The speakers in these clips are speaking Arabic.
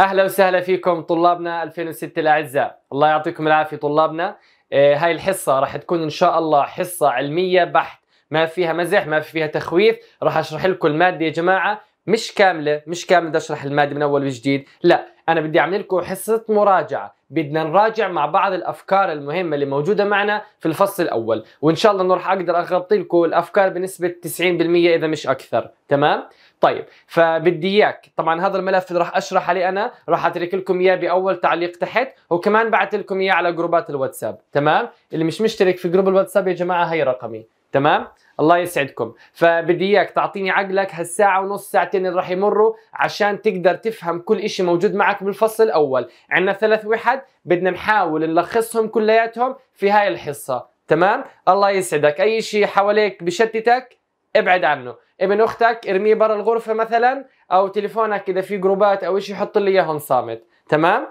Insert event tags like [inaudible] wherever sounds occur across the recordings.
اهلا وسهلا فيكم طلابنا 2006 الاعزاء الله يعطيكم العافيه طلابنا إيه، هاي الحصه راح تكون ان شاء الله حصه علميه بحت ما فيها مزح ما فيها تخويف راح اشرح لكم الماده يا جماعه مش كامله مش كامله بدي اشرح الماده من اول وجديد لا انا بدي اعمل لكم حصه مراجعه بدنا نراجع مع بعض الافكار المهمه اللي موجوده معنا في الفصل الاول وان شاء الله انه راح اقدر اغطي لكم الافكار بنسبه 90% اذا مش اكثر تمام طيب فبدي اياك طبعا هذا الملف اللي راح اشرح عليه انا راح اترك لكم اياه باول تعليق تحت وكمان بعت لكم اياه على جروبات الواتساب تمام اللي مش مشترك في جروب الواتساب يا جماعه هي رقمي تمام الله يسعدكم فبدي اياك تعطيني عقلك هالساعة ونص ساعتين اللي راح يمروا عشان تقدر تفهم كل شيء موجود معك بالفصل الأول عندنا ثلاث وحد بدنا نحاول نلخصهم كلياتهم في هاي الحصة تمام الله يسعدك أي شيء حواليك بشتتك ابعد عنه ابن أختك ارميه برا الغرفة مثلا أو تليفونك إذا في جروبات أو شيء حط لي إياهم صامت تمام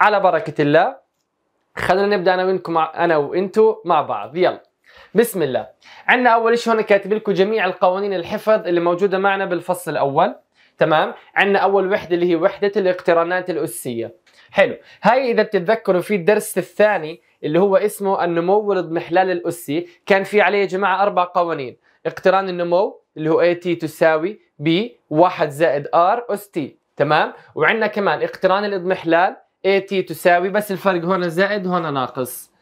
على بركة الله خلينا نبدأ أنا وإنكم أنا وإنتو مع بعض يلا بسم الله عندنا اول شيء هون كاتب لكم جميع القوانين الحفظ اللي موجوده معنا بالفصل الاول تمام عندنا اول وحده اللي هي وحده الاقترانات الاسيه حلو هاي اذا بتتذكروا في الدرس الثاني اللي هو اسمه النمو والاضمحلال الاسي كان في عليه يا جماعه اربع قوانين اقتران النمو اللي هو اي تي تساوي B 1 زائد ار اس تي تمام وعندنا كمان اقتران الاضمحلال اي تي تساوي بس الفرق هنا زائد هنا ناقص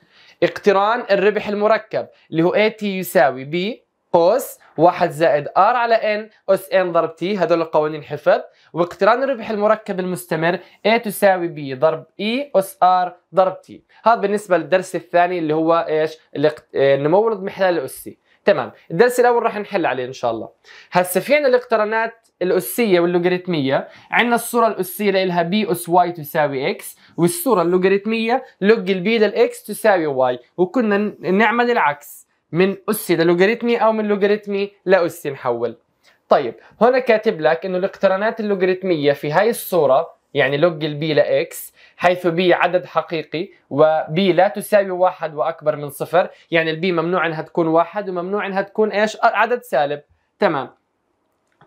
اقتران الربح المركب اللي هو اي تي يساوي بي قوس 1 زائد ار على ان أس ان ضرب تي هذول القوانين حفظ واقتران الربح المركب المستمر اي تساوي بي ضرب اي أس ار ضرب تي هذا بالنسبة للدرس الثاني اللي هو إيش النمو آه، الاضمحلالي الأسي تمام الدرس الأول راح نحل عليه إن شاء الله هسه في عندنا الاقترانات الأسية واللوغاريتمية عندنا الصورة الأسية لها بي أس واي تساوي إكس والصورة اللوغاريتمية لوج البي للإكس تساوي واي وكنا نعمل العكس من أسي للوغاريتمي أو من لوغاريتمي لأسي نحول طيب هنا كاتب لك انه الاقترانات اللوغاريتميه في هاي الصوره يعني لوج البي لاكس حيث بي عدد حقيقي وبي لا تساوي واحد واكبر من صفر يعني البي ممنوع انها تكون واحد وممنوع انها تكون ايش عدد سالب تمام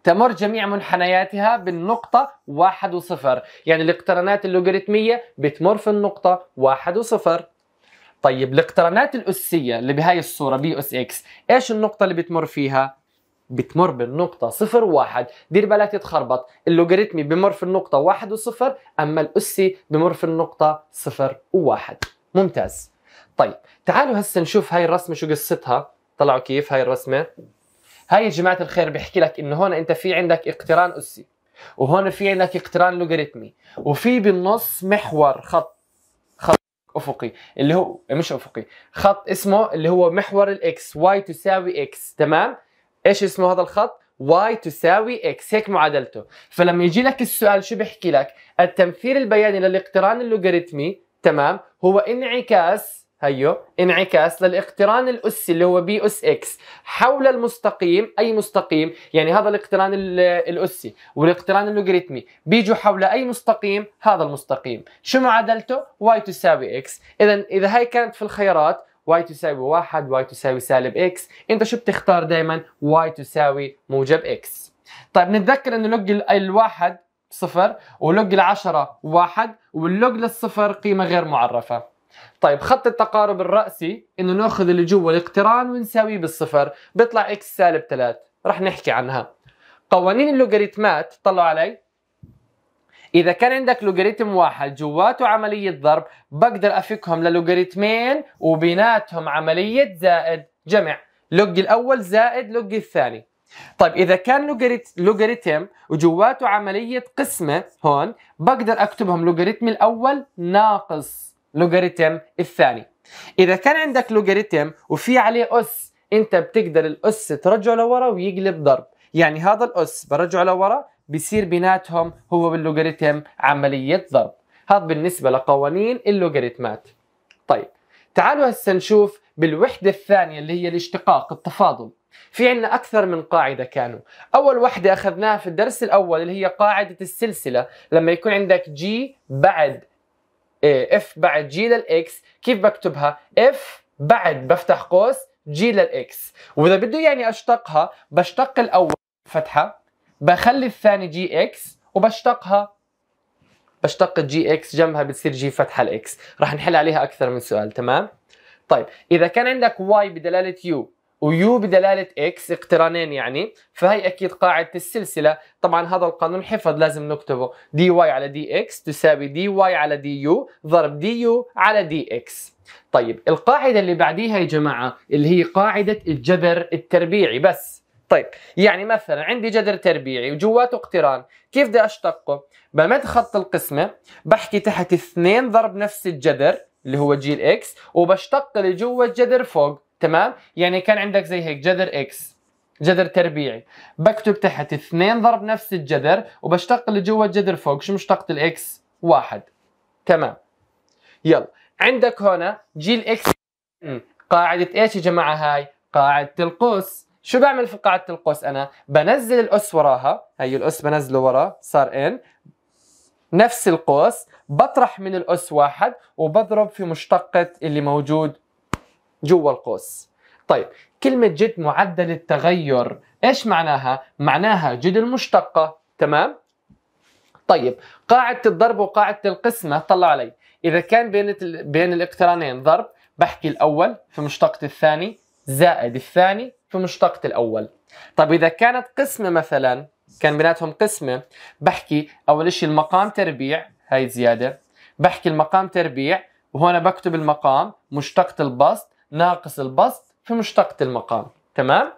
تمر جميع منحنياتها بالنقطة واحد وصفر يعني الاقترانات اللوغاريتمية بتمر في النقطة واحد وصفر طيب الاقترانات الأسية اللي بهاي الصورة بي أس إكس إيش النقطة اللي بتمر فيها؟ بتمر بالنقطة صفر واحد دير بالك تتخربط اللوغاريتمي بمر في النقطة واحد وصفر أما الأسي بمر في النقطة صفر وواحد ممتاز طيب تعالوا هسا نشوف هاي الرسمة شو قصتها طلعوا كيف هاي الرسمة هاي يا جماعه الخير بحكي لك انه هون انت في عندك اقتران اسي وهون في عندك اقتران لوغاريتمي وفي بالنص محور خط خط افقي اللي هو مش افقي خط اسمه اللي هو محور الاكس واي تساوي اكس تمام ايش اسمه هذا الخط y تساوي x هيك معادلته فلما يجي لك السؤال شو بحكي لك التمثيل البياني للاقتران اللوغاريتمي تمام هو انعكاس هيو انعكاس للاقتران الاسي اللي هو بي اس اكس حول المستقيم اي مستقيم يعني هذا الاقتران الاسي والاقتران اللوغاريتمي بيجوا حول اي مستقيم هذا المستقيم شو معادلته واي تساوي اكس اذا اذا هاي كانت في الخيارات واي تساوي واحد واي تساوي سالب اكس انت شو بتختار دائما واي تساوي موجب اكس طيب نتذكر انه لوج الواحد صفر ولوج العشرة واحد واللوج للصفر قيمة غير معرفة طيب خط التقارب الرأسي انه ناخذ اللي جوا الاقتران ونساويه بالصفر بيطلع اكس سالب 3 رح نحكي عنها قوانين اللوغاريتمات طلعوا علي إذا كان عندك لوغاريتم واحد جواته عملية ضرب بقدر أفكهم للوغاريتمين وبيناتهم عملية زائد جمع لوج الأول زائد لوج الثاني طيب إذا كان لوغاريتم وجواته عملية قسمة هون بقدر أكتبهم لوغاريتم الأول ناقص لوغاريتم الثاني اذا كان عندك لوغاريتم وفي عليه اس انت بتقدر الاس ترجعه لورا ويقلب ضرب يعني هذا الاس برجعه لورا بصير بيناتهم هو باللوغاريتم عمليه ضرب هذا بالنسبه لقوانين اللوغاريتمات طيب تعالوا هسه نشوف بالوحده الثانيه اللي هي الاشتقاق التفاضل في عنا أكثر من قاعدة كانوا أول وحدة أخذناها في الدرس الأول اللي هي قاعدة السلسلة لما يكون عندك جي بعد اف إيه، بعد جي للاكس كيف بكتبها اف بعد بفتح قوس جي للاكس واذا بده يعني اشتقها بشتق الاول فتحه بخلي الثاني جي اكس وبشتقها بشتق جي اكس جنبها بتصير جي فتحه الاكس رح نحل عليها اكثر من سؤال تمام طيب اذا كان عندك واي بدلاله يو ويو بدلاله اكس اقترانين يعني فهي اكيد قاعده السلسله طبعا هذا القانون حفظ لازم نكتبه دي واي على دي اكس تساوي دي واي على دي يو ضرب دي يو على دي اكس طيب القاعده اللي بعديها يا جماعه اللي هي قاعده الجذر التربيعي بس طيب يعني مثلا عندي جذر تربيعي وجواته اقتران كيف بدي اشتقه بمد خط القسمه بحكي تحت اثنين ضرب نفس الجذر اللي هو جي الاكس وبشتق اللي الجذر فوق تمام يعني كان عندك زي هيك جذر اكس جذر تربيعي بكتب تحت اثنين ضرب نفس الجذر وبشتق اللي جوا الجذر فوق شو مشتقة الاكس واحد تمام يلا عندك هنا جي الاكس قاعدة ايش يا جماعة هاي قاعدة القوس شو بعمل في قاعدة القوس انا بنزل الاس وراها هي الاس بنزله ورا صار ان نفس القوس بطرح من الاس واحد وبضرب في مشتقة اللي موجود جوا القوس طيب كلمة جد معدل التغير ايش معناها؟ معناها جد المشتقة تمام؟ طيب قاعدة الضرب وقاعدة القسمة طلع علي إذا كان بين بين الاقترانين ضرب بحكي الأول في مشتقة الثاني زائد الثاني في مشتقة الأول طيب إذا كانت قسمة مثلا كان بيناتهم قسمة بحكي أول شيء المقام تربيع هاي زيادة بحكي المقام تربيع وهنا بكتب المقام مشتقة البسط ناقص البسط في مشتقة المقام تمام؟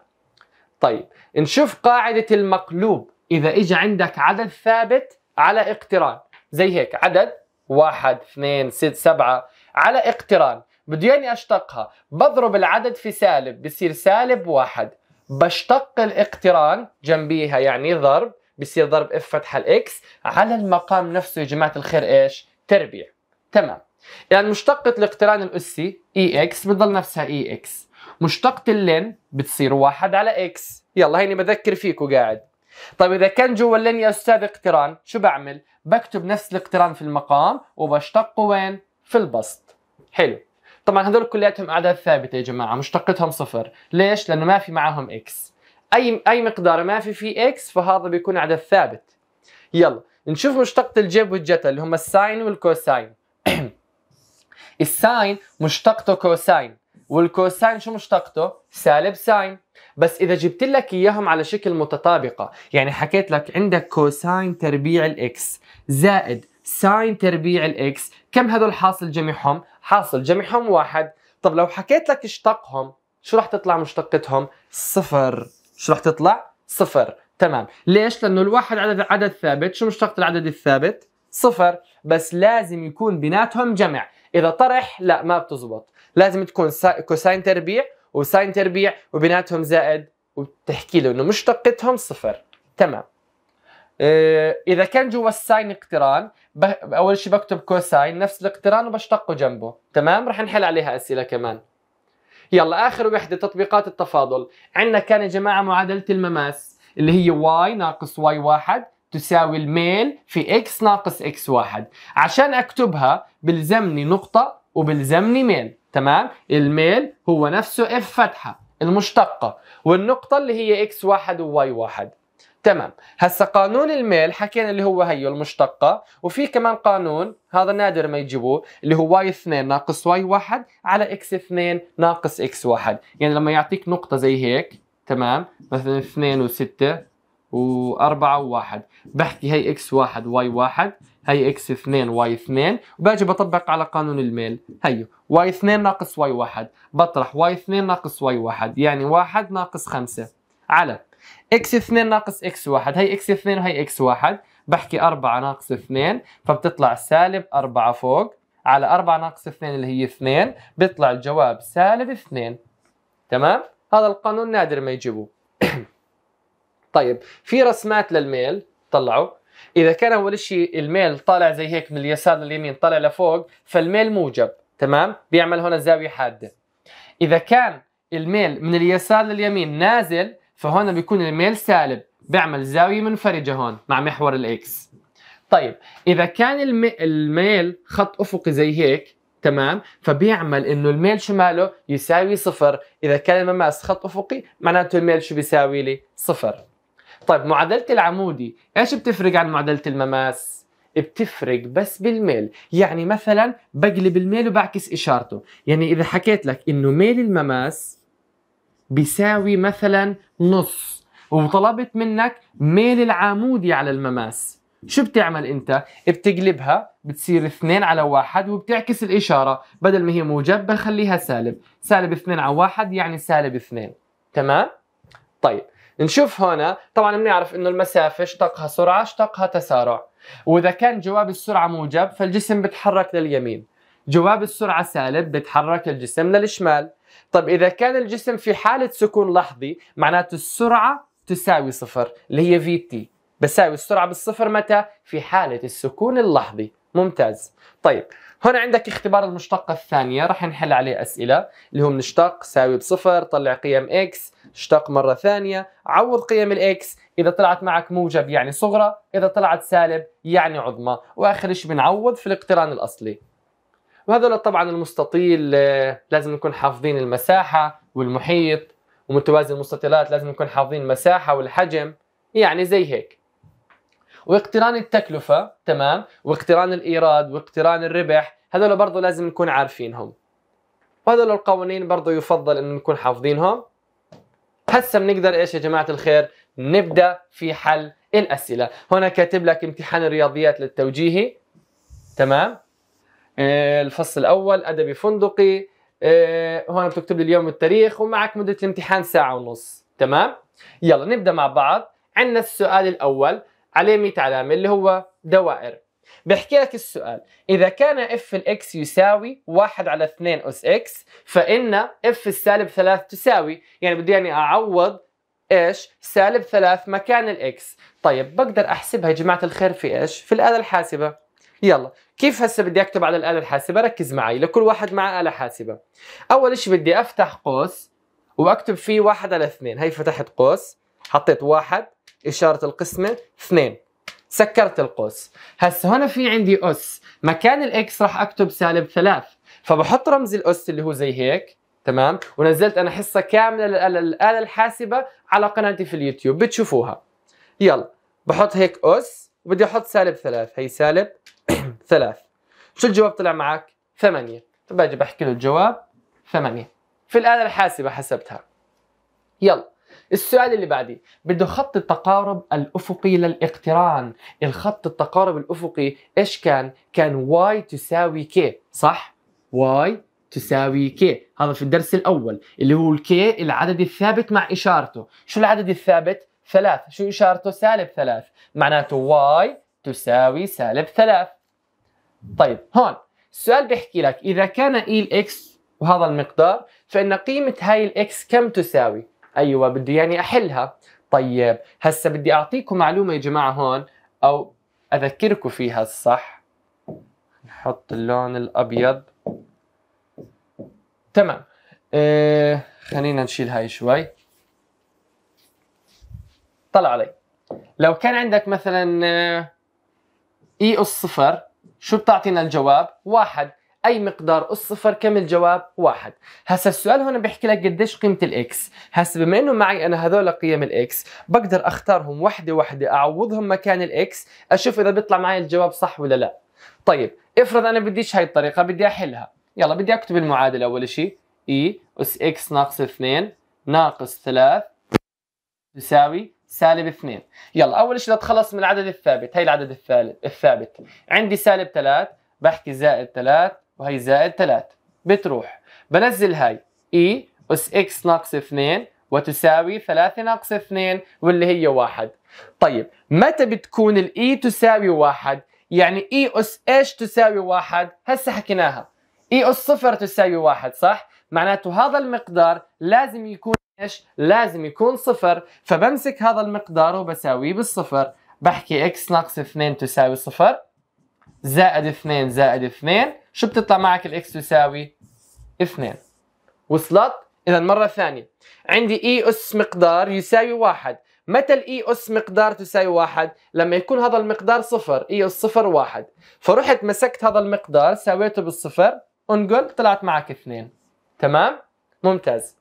طيب نشوف قاعدة المقلوب إذا إجا عندك عدد ثابت على اقتران زي هيك عدد واحد اثنين ست سبعة على اقتران بدي يعني أشتقها بضرب العدد في سالب بصير سالب واحد بشتق الاقتران جنبيها يعني ضرب بصير ضرب اف فتحة الاكس على المقام نفسه يا جماعة الخير ايش؟ تربيع تمام يعني مشتقة الاقتران الأسي اي e اكس بتضل نفسها اي e اكس مشتقة اللين بتصير واحد على اكس يلا هيني بذكر فيكو قاعد طيب إذا كان جوا اللين يا أستاذ اقتران شو بعمل؟ بكتب نفس الاقتران في المقام وبشتقه وين؟ في البسط حلو طبعا هذول كلياتهم اعداد ثابته يا جماعه مشتقتهم صفر ليش لانه ما في معاهم اكس اي اي مقدار ما في فيه اكس فهذا بيكون عدد ثابت يلا نشوف مشتقة الجيب والجتا اللي هم الساين والكوساين الساين مشتقته كوساين والكوساين شو مشتقته؟ سالب ساين بس اذا جبت لك اياهم على شكل متطابقه يعني حكيت لك عندك كوساين تربيع الاكس زائد ساين تربيع الاكس كم هذول حاصل جميعهم؟ حاصل جميعهم واحد طب لو حكيت لك اشتقهم شو رح تطلع مشتقتهم؟ صفر شو رح تطلع؟ صفر تمام ليش؟ لأنه الواحد عدد عدد ثابت شو مشتقة العدد الثابت؟ صفر بس لازم يكون بيناتهم جمع اذا طرح لا ما بتزبط لازم تكون سا... كوساين تربيع وساين تربيع وبيناتهم زائد وتحكي له انه مشتقتهم صفر تمام آه، اذا كان جوا الساين اقتران اول شيء بكتب كوساين نفس الاقتران وبشتقه جنبه تمام رح نحل عليها اسئله كمان يلا اخر وحده تطبيقات التفاضل عندنا كان يا جماعه معادله المماس اللي هي واي ناقص واي واحد تساوي الميل في x ناقص x واحد عشان أكتبها بلزمني نقطة وبلزمني ميل تمام الميل هو نفسه اف فتحة المشتقة والنقطة اللي هي اكس واحد وواي واحد تمام هسا قانون الميل حكينا اللي هو هيو المشتقة وفي كمان قانون هذا نادر ما يجيبوه اللي هو واي اثنين ناقص واي واحد على اكس اثنين ناقص اكس واحد يعني لما يعطيك نقطة زي هيك تمام مثلا اثنين وستة وأربعة وواحد بحكي هي إكس واحد واي واحد هي إكس اثنين واي اثنين وباجي بطبق على قانون الميل هيو واي اثنين ناقص واي واحد بطرح واي اثنين ناقص واي واحد يعني واحد ناقص خمسة على إكس اثنين ناقص إكس واحد هي إكس اثنين وهي إكس واحد بحكي أربعة ناقص اثنين فبتطلع سالب أربعة فوق على 4 ناقص 2 اللي هي 2 بيطلع الجواب سالب 2 تمام هذا القانون نادر ما يجيبوه طيب في رسمات للميل طلعوا اذا كان اول شيء الميل طالع زي هيك من اليسار لليمين طالع لفوق فالميل موجب تمام بيعمل هون زاويه حاده اذا كان الميل من اليسار لليمين نازل فهون بيكون الميل سالب بيعمل زاويه منفرجه هون مع محور الاكس طيب اذا كان الميل خط افقي زي هيك تمام فبيعمل انه الميل شماله يساوي صفر اذا كان المماس خط افقي معناته الميل شو بيساوي لي صفر طيب معادله العمودي ايش بتفرق عن معادله المماس بتفرق بس بالميل يعني مثلا بقلب الميل وبعكس اشارته يعني اذا حكيت لك انه ميل المماس بيساوي مثلا نص وطلبت منك ميل العمودي على المماس شو بتعمل انت بتقلبها بتصير اثنين على واحد وبتعكس الاشاره بدل ما هي موجب بنخليها سالب سالب اثنين على واحد يعني سالب اثنين تمام طيب نشوف هنا طبعا بنعرف انه المسافه اشتقها سرعه اشتقها تسارع واذا كان جواب السرعه موجب فالجسم بتحرك لليمين جواب السرعه سالب بتحرك الجسم للشمال طب اذا كان الجسم في حاله سكون لحظي معناته السرعه تساوي صفر اللي هي في تي بساوي السرعه بالصفر متى في حاله السكون اللحظي ممتاز طيب هنا عندك اختبار المشتقة الثانية رح نحل عليه أسئلة اللي هو نشتق ساوي بصفر طلع قيم إكس اشتق مرة ثانية عوض قيم الإكس إذا طلعت معك موجب يعني صغرى إذا طلعت سالب يعني عظمى وآخر شيء بنعوض في الاقتران الأصلي وهذول طبعا المستطيل آه، لازم نكون حافظين المساحة والمحيط ومتوازي المستطيلات لازم نكون حافظين المساحة والحجم يعني زي هيك واقتران التكلفه تمام واقتران الايراد واقتران الربح هذول برضه لازم نكون عارفينهم وهذول القوانين برضه يفضل انه نكون حافظينهم هسه بنقدر ايش يا جماعه الخير نبدا في حل الاسئله هنا كاتب لك امتحان الرياضيات للتوجيهي تمام إيه، الفصل الاول ادبي فندقي هون إيه، بتكتب لي اليوم والتاريخ ومعك مده الامتحان ساعه ونص تمام يلا نبدا مع بعض عندنا السؤال الاول عليه 100 علامة اللي هو دوائر بحكي لك السؤال إذا كان اف الإكس يساوي 1 على 2 أس إكس فإن اف السالب 3 تساوي يعني بدي يعني أعوض ايش؟ سالب 3 مكان الإكس طيب بقدر أحسبها يا جماعة الخير في ايش؟ في الآلة الحاسبة يلا كيف هسه بدي أكتب على الآلة الحاسبة؟ ركز معي لكل واحد معه آلة حاسبة أول شيء بدي أفتح قوس وأكتب فيه 1 على 2 هي فتحت قوس حطيت واحد إشارة القسمة اثنين سكرت القوس هسه هنا في عندي أس مكان الإكس راح أكتب سالب ثلاث فبحط رمز الأس اللي هو زي هيك تمام ونزلت أنا حصة كاملة للآلة الحاسبة على قناتي في اليوتيوب بتشوفوها يلا بحط هيك أس وبدي أحط سالب ثلاث هي سالب [clears throat] ثلاث شو الجواب طلع معك؟ ثمانية فباجي بحكي له الجواب ثمانية في الآلة الحاسبة حسبتها يلا السؤال اللي بعده بده خط التقارب الأفقي للاقتران الخط التقارب الأفقي إيش كان؟ كان y تساوي k صح؟ y تساوي k هذا في الدرس الأول اللي هو الكي العدد الثابت مع إشارته شو العدد الثابت؟ ثلاث شو إشارته؟ سالب ثلاث معناته y تساوي سالب ثلاث طيب هون السؤال بيحكي لك إذا كان e الإكس وهذا المقدار فإن قيمة هاي الإكس كم تساوي؟ ايوه بده يعني احلها طيب هسا بدي اعطيكم معلومه يا جماعه هون او اذكركم فيها الصح نحط اللون الابيض تمام آه خلينا نشيل هاي شوي طلع علي لو كان عندك مثلا اي آه، e اس صفر شو بتعطينا الجواب؟ واحد اي مقدار الصفر كم الجواب واحد هسا السؤال هنا بيحكي لك قديش قيمه الاكس هسا بما انه معي انا هذول قيم الاكس بقدر اختارهم وحده وحده اعوضهم مكان الاكس اشوف اذا بيطلع معي الجواب صح ولا لا طيب افرض انا بديش هاي الطريقه بدي احلها يلا بدي اكتب المعادله اول شيء اي e اس اكس ناقص 2 ناقص 3 تساوي سالب 2 يلا اول شيء لتخلص من العدد الثابت هي العدد الثابت عندي سالب 3 بحكي زائد 3 وهي زائد 3 بتروح بنزل هاي اي e اس اكس ناقص 2 وتساوي 3 ناقص 2 واللي هي 1 طيب متى بتكون الاي e تساوي 1 يعني اي e اس ايش تساوي 1 هسه حكيناها اي اس صفر تساوي 1 صح معناته هذا المقدار لازم يكون ايش لازم يكون صفر فبمسك هذا المقدار وبساويه بالصفر بحكي اكس ناقص 2 تساوي صفر زائد 2 زائد 2 شو بتطلع معك الاكس تساوي 2 وصلت اذا مره ثانيه عندي اي e اس مقدار يساوي 1 متى الاي e اس مقدار تساوي 1 لما يكون هذا المقدار صفر اي e اس صفر 1 فرحت مسكت هذا المقدار ساويته بالصفر انقل طلعت معك 2 تمام ممتاز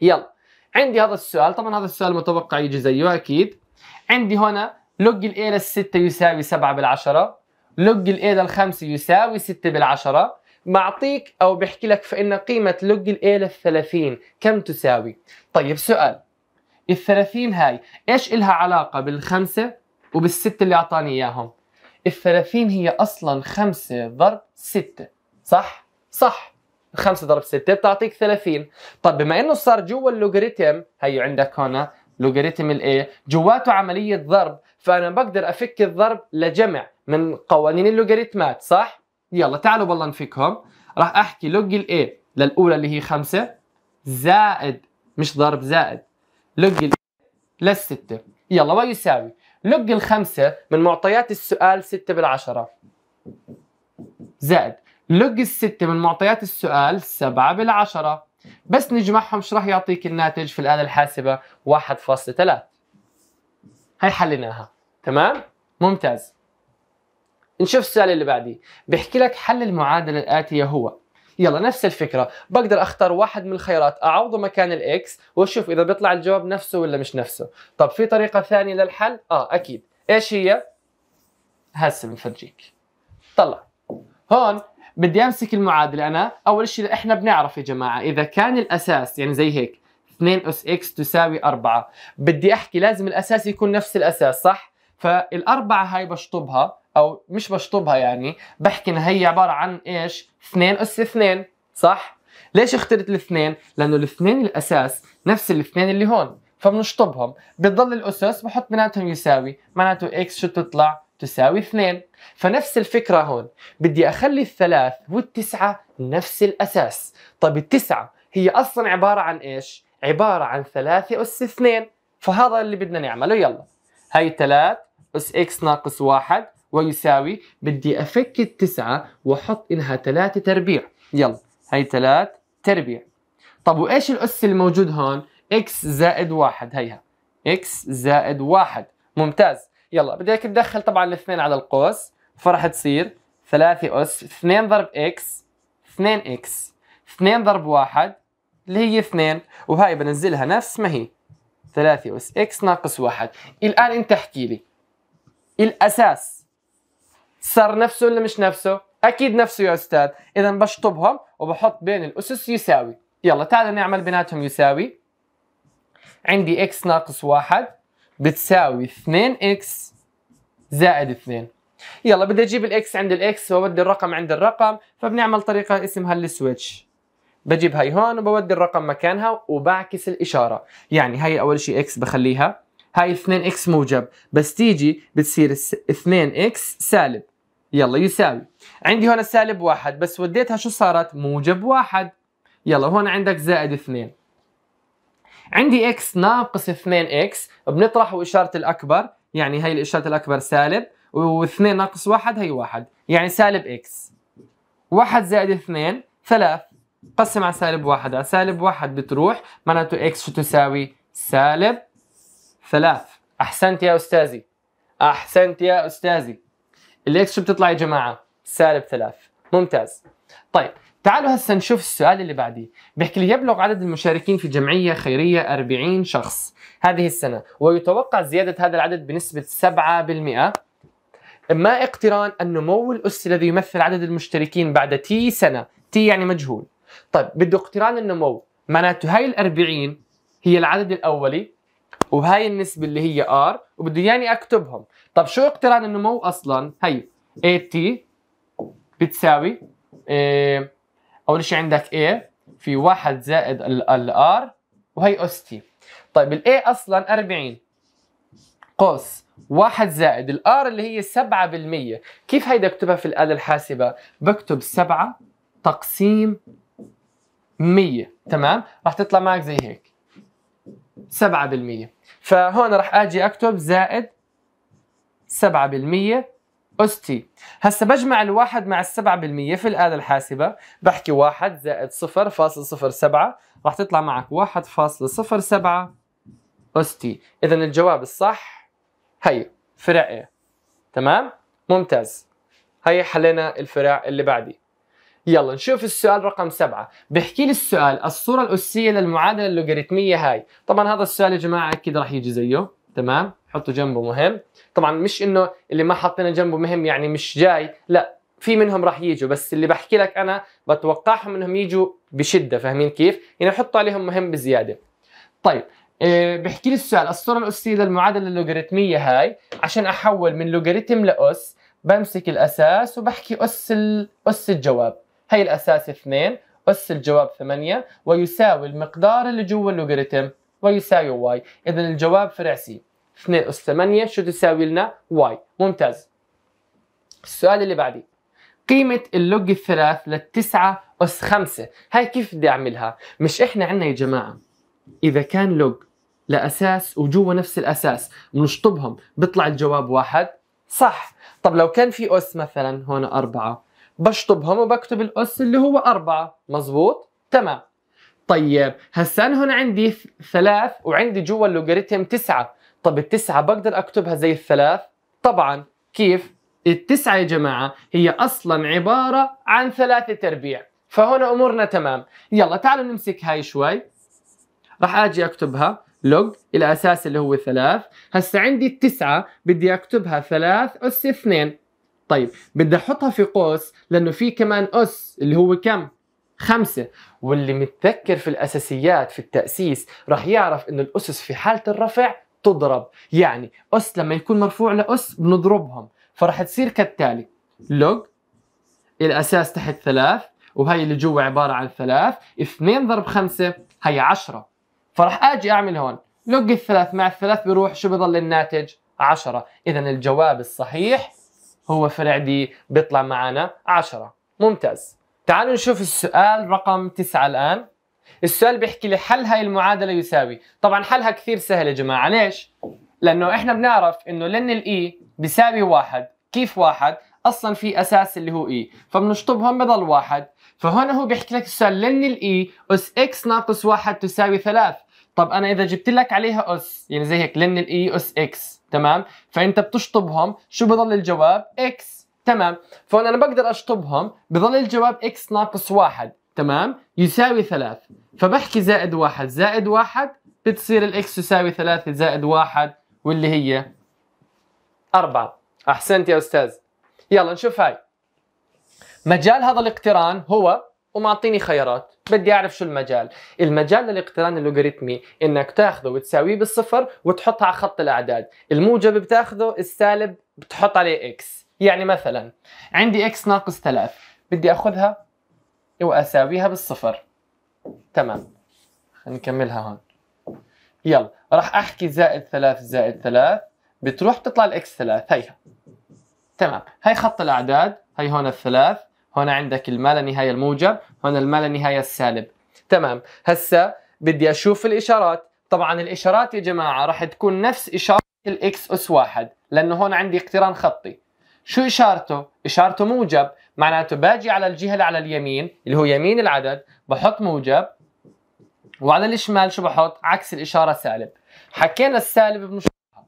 يلا عندي هذا السؤال طبعا هذا السؤال متوقع يجي زيه اكيد عندي هنا لوج الاي للستة يساوي 7 بالعشرة لوج الآلة للخمسة يساوي 6 بالعشرة معطيك أو بحكي لك فإن قيمة لوج الآلة الثلاثين كم تساوي طيب سؤال الثلاثين هاي إيش إلها علاقة بالخمسة وبالستة اللي أعطاني إياهم الثلاثين هي أصلا خمسة ضرب ستة صح؟ صح 5 ضرب 6 بتعطيك 30 طب بما انه صار جوا اللوغاريتم هي عندك هون لوغاريتم الاي جواته عمليه ضرب فانا بقدر افك الضرب لجمع من قوانين اللوغاريتمات صح يلا تعالوا بالله نفكهم راح احكي لوج الاي للاولى اللي هي خمسة زائد مش ضرب زائد لوج الاي للستة يلا ويساوي لوج الخمسة من معطيات السؤال ستة بالعشرة زائد لوج الستة من معطيات السؤال سبعة بالعشرة بس نجمعهم شو راح يعطيك الناتج في الآلة الحاسبة 1.3 هاي حليناها تمام ممتاز نشوف السؤال اللي بعدي بيحكي لك حل المعادلة الآتية هو يلا نفس الفكرة بقدر أختار واحد من الخيارات أعوضه مكان الإكس وأشوف إذا بيطلع الجواب نفسه ولا مش نفسه طب في طريقة ثانية للحل؟ آه أكيد إيش هي؟ هسه بنفرجيك طلع هون بدي امسك المعادله انا اول شيء احنا بنعرف يا جماعه اذا كان الاساس يعني زي هيك 2 اس اكس تساوي 4 بدي احكي لازم الاساس يكون نفس الاساس صح فالاربعه هاي بشطبها او مش بشطبها يعني بحكي انها هي عباره عن ايش 2 اس 2 صح ليش اخترت الاثنين لانه الاثنين الاساس نفس الاثنين اللي هون فبنشطبهم بتضل الاسس بحط بيناتهم يساوي معناته اكس شو تطلع تساوي اثنين فنفس الفكرة هون بدي أخلي الثلاث والتسعة نفس الأساس طب التسعة هي أصلا عبارة عن إيش؟ عبارة عن ثلاثة أس اثنين فهذا اللي بدنا نعمله يلا هاي ثلاث أس إكس ناقص واحد ويساوي بدي أفك التسعة وأحط إنها ثلاثة تربيع يلا هاي ثلاث تربيع طب وإيش الأس الموجود هون؟ إكس زائد واحد هيها إكس زائد واحد ممتاز يلا بدك تدخل طبعا الاثنين على القوس فراح تصير 3 اس 2 ضرب اكس 2 اكس 2 ضرب 1 اللي هي 2 وهي بنزلها نفس ما هي 3 اس اكس ناقص 1 الان انت احكي لي الاساس صار نفسه ولا مش نفسه؟ اكيد نفسه يا استاذ اذا بشطبهم وبحط بين الاسس يساوي يلا تعال نعمل بيناتهم يساوي عندي اكس ناقص 1 بتساوي 2x زائد 2 يلا بدي اجيب الاكس عند الاكس وبدي الرقم عند الرقم فبنعمل طريقه اسمها السويتش بجيب هي هون وبودي الرقم مكانها وبعكس الاشاره يعني هي اول شيء اكس بخليها هاي 2 اكس موجب بس تيجي بتصير 2 اكس سالب يلا يساوي عندي هون سالب واحد بس وديتها شو صارت موجب واحد يلا هون عندك زائد 2 عندي x ناقص 2x بنطرحه إشارة الأكبر يعني هاي الإشارة الأكبر سالب و2 ناقص 1 هي 1 يعني سالب x 1 زائد 2 3 قسم على سالب 1 على سالب 1 بتروح معناته x شو تساوي سالب 3 أحسنت يا أستاذي أحسنت يا أستاذي الإكس شو بتطلع يا جماعة سالب 3 ممتاز طيب تعالوا هسه نشوف السؤال اللي بعديه بيحكي لي يبلغ عدد المشاركين في جمعية خيرية 40 شخص هذه السنة ويتوقع زيادة هذا العدد بنسبة 7% ما اقتران النمو الأسي الذي يمثل عدد المشتركين بعد تي سنة تي يعني مجهول طيب بده اقتران النمو معناته هاي ال40 هي العدد الأولي وهاي النسبة اللي هي ار وبده يعني أكتبهم طب شو اقتران النمو أصلا هي AT تي بتساوي إيه اول شيء عندك A في 1 زائد R وهي اس تي طيب الاي اصلا 40 قوس واحد زائد الار اللي هي 7% كيف هيدا اكتبها في الآلة الحاسبة؟ بكتب 7 تقسيم 100 تمام؟ رح تطلع معك زي هيك 7% فهون رح اجي اكتب زائد 7% اس تي هسا بجمع الواحد مع السبعة بالمية في الآلة الحاسبة بحكي واحد زائد صفر فاصل صفر سبعة راح تطلع معك واحد فاصل صفر سبعة اس تي إذا الجواب الصح هي فرع A تمام ممتاز هي حلينا الفرع اللي بعدي يلا نشوف السؤال رقم سبعة بحكي لي السؤال الصورة الأسية للمعادلة اللوغاريتمية هاي طبعا هذا السؤال يا جماعة أكيد راح يجي زيه تمام حطوا جنبه مهم طبعا مش انه اللي ما حطينا جنبه مهم يعني مش جاي لا في منهم راح يجوا بس اللي بحكي لك انا بتوقعهم انهم يجوا بشده فاهمين كيف يعني حطوا عليهم مهم بزياده طيب آه، بحكي لي السؤال الصوره الاسيه للمعادله اللوغاريتميه هاي عشان احول من لوغاريتم لاس بمسك الاساس وبحكي اس اس الجواب هي الاساس 2 اس الجواب 8 ويساوي المقدار اللي جوا اللوغاريتم ويساوي واي إذا الجواب فرع سي 2 أس 8 شو تساوي لنا واي ممتاز السؤال اللي بعدي قيمة اللوج الثلاث للتسعة أس خمسة هاي كيف بدي أعملها مش إحنا عنا يا جماعة إذا كان لوج لأساس وجوا نفس الأساس بنشطبهم بيطلع الجواب واحد صح طب لو كان في أس مثلا هون أربعة بشطبهم وبكتب الأس اللي هو أربعة مزبوط تمام طيب هسا انا هون عندي ثلاث وعندي جوا اللوغاريتم تسعة طب التسعة بقدر اكتبها زي الثلاث طبعا كيف التسعة يا جماعة هي اصلا عبارة عن ثلاثة تربيع، فهنا امورنا تمام يلا تعالوا نمسك هاي شوي راح اجي اكتبها لوج الاساس اللي هو ثلاث هسا عندي التسعة بدي اكتبها ثلاث اس اثنين طيب بدي احطها في قوس لانه في كمان اس اللي هو كم خمسة واللي متذكر في الأساسيات في التأسيس رح يعرف إنه الأسس في حالة الرفع تضرب يعني أس لما يكون مرفوع لأس بنضربهم فرح تصير كالتالي لوج الأساس تحت ثلاث وهي اللي جوا عبارة عن ثلاث اثنين ضرب خمسة هي عشرة فرح أجي أعمل هون لوج الثلاث مع الثلاث بيروح شو بضل الناتج عشرة إذا الجواب الصحيح هو فرع دي بيطلع معنا عشرة ممتاز تعالوا نشوف السؤال رقم تسعة الآن السؤال بيحكي لي حل هاي المعادلة يساوي طبعا حلها كثير سهل يا جماعة ليش؟ لأنه إحنا بنعرف إنه لن الإي e بيساوي واحد كيف واحد؟ اصلا في اساس اللي هو اي e. فبنشطبهم بضل واحد فهون هو بيحكي لك السؤال لن الاي e اس اكس ناقص واحد تساوي ثلاث طب انا اذا جبت لك عليها اس يعني زي هيك لن الاي اس اكس تمام فانت بتشطبهم شو بضل الجواب اكس تمام فهون انا بقدر اشطبهم بظل الجواب اكس ناقص واحد تمام يساوي ثلاث فبحكي زائد واحد زائد واحد بتصير الاكس تساوي ثلاثة زائد واحد واللي هي أربعة أحسنت يا أستاذ يلا نشوف هاي مجال هذا الاقتران هو ومعطيني خيارات بدي اعرف شو المجال المجال للاقتران اللوغاريتمي انك تاخذه وتساويه بالصفر وتحطه على خط الاعداد الموجب بتاخذه السالب بتحط عليه اكس يعني مثلا عندي اكس ناقص 3 بدي اخذها واساويها بالصفر تمام نكملها هون يلا راح احكي زائد 3 زائد 3 بتروح تطلع الاكس 3 هيها تمام هي خط الاعداد هي هون الثلاث هون عندك المال نهايه الموجب هون المال نهايه السالب تمام هسه بدي اشوف الاشارات طبعا الاشارات يا جماعه راح تكون نفس اشاره الاكس اس واحد لانه هون عندي اقتران خطي شو اشارته؟ اشارته موجب معناته باجي على الجهه اللي على اليمين اللي هو يمين العدد بحط موجب وعلى الشمال شو بحط؟ عكس الاشاره سالب حكينا السالب بنشرحها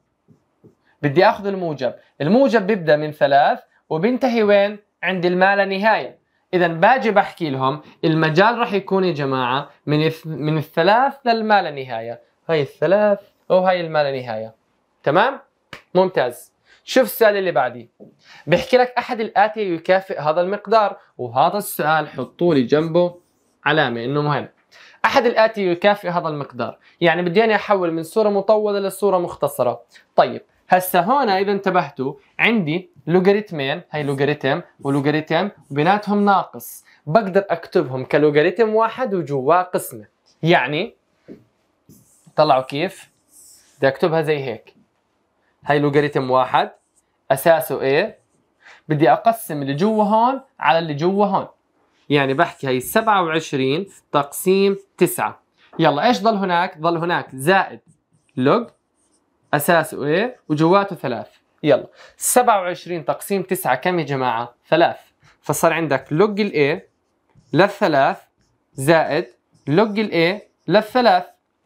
بدي اخذ الموجب الموجب بيبدا من ثلاث وبينتهي وين؟ عند الما لا نهايه اذا باجي بحكي لهم المجال راح يكون يا جماعه من من الثلاث للما لا نهايه هاي الثلاث وهي الما لا نهايه تمام؟ ممتاز شوف السؤال اللي بعدي بيحكي لك احد الاتي يكافئ هذا المقدار وهذا السؤال حطوا لي جنبه علامه انه مهم احد الاتي يكافئ هذا المقدار يعني بدي اني احول من صوره مطوله لصوره مختصره طيب هسه هون اذا انتبهتوا عندي لوغاريتمين هي لوغاريتم ولوغاريتم بيناتهم ناقص بقدر اكتبهم كلوغاريتم واحد وجواه قسمه يعني طلعوا كيف بدي اكتبها زي هيك هاي لوغاريتم واحد اساسه ايه بدي اقسم اللي جوا هون على اللي جوا هون يعني بحكي هي 27 تقسيم 9 يلا ايش ضل هناك ضل هناك زائد لوج اساسه ايه وجواته 3 يلا 27 تقسيم 9 كم يا جماعه 3 فصار عندك لوج الاي للثلاث زائد لوج الاي للثلاث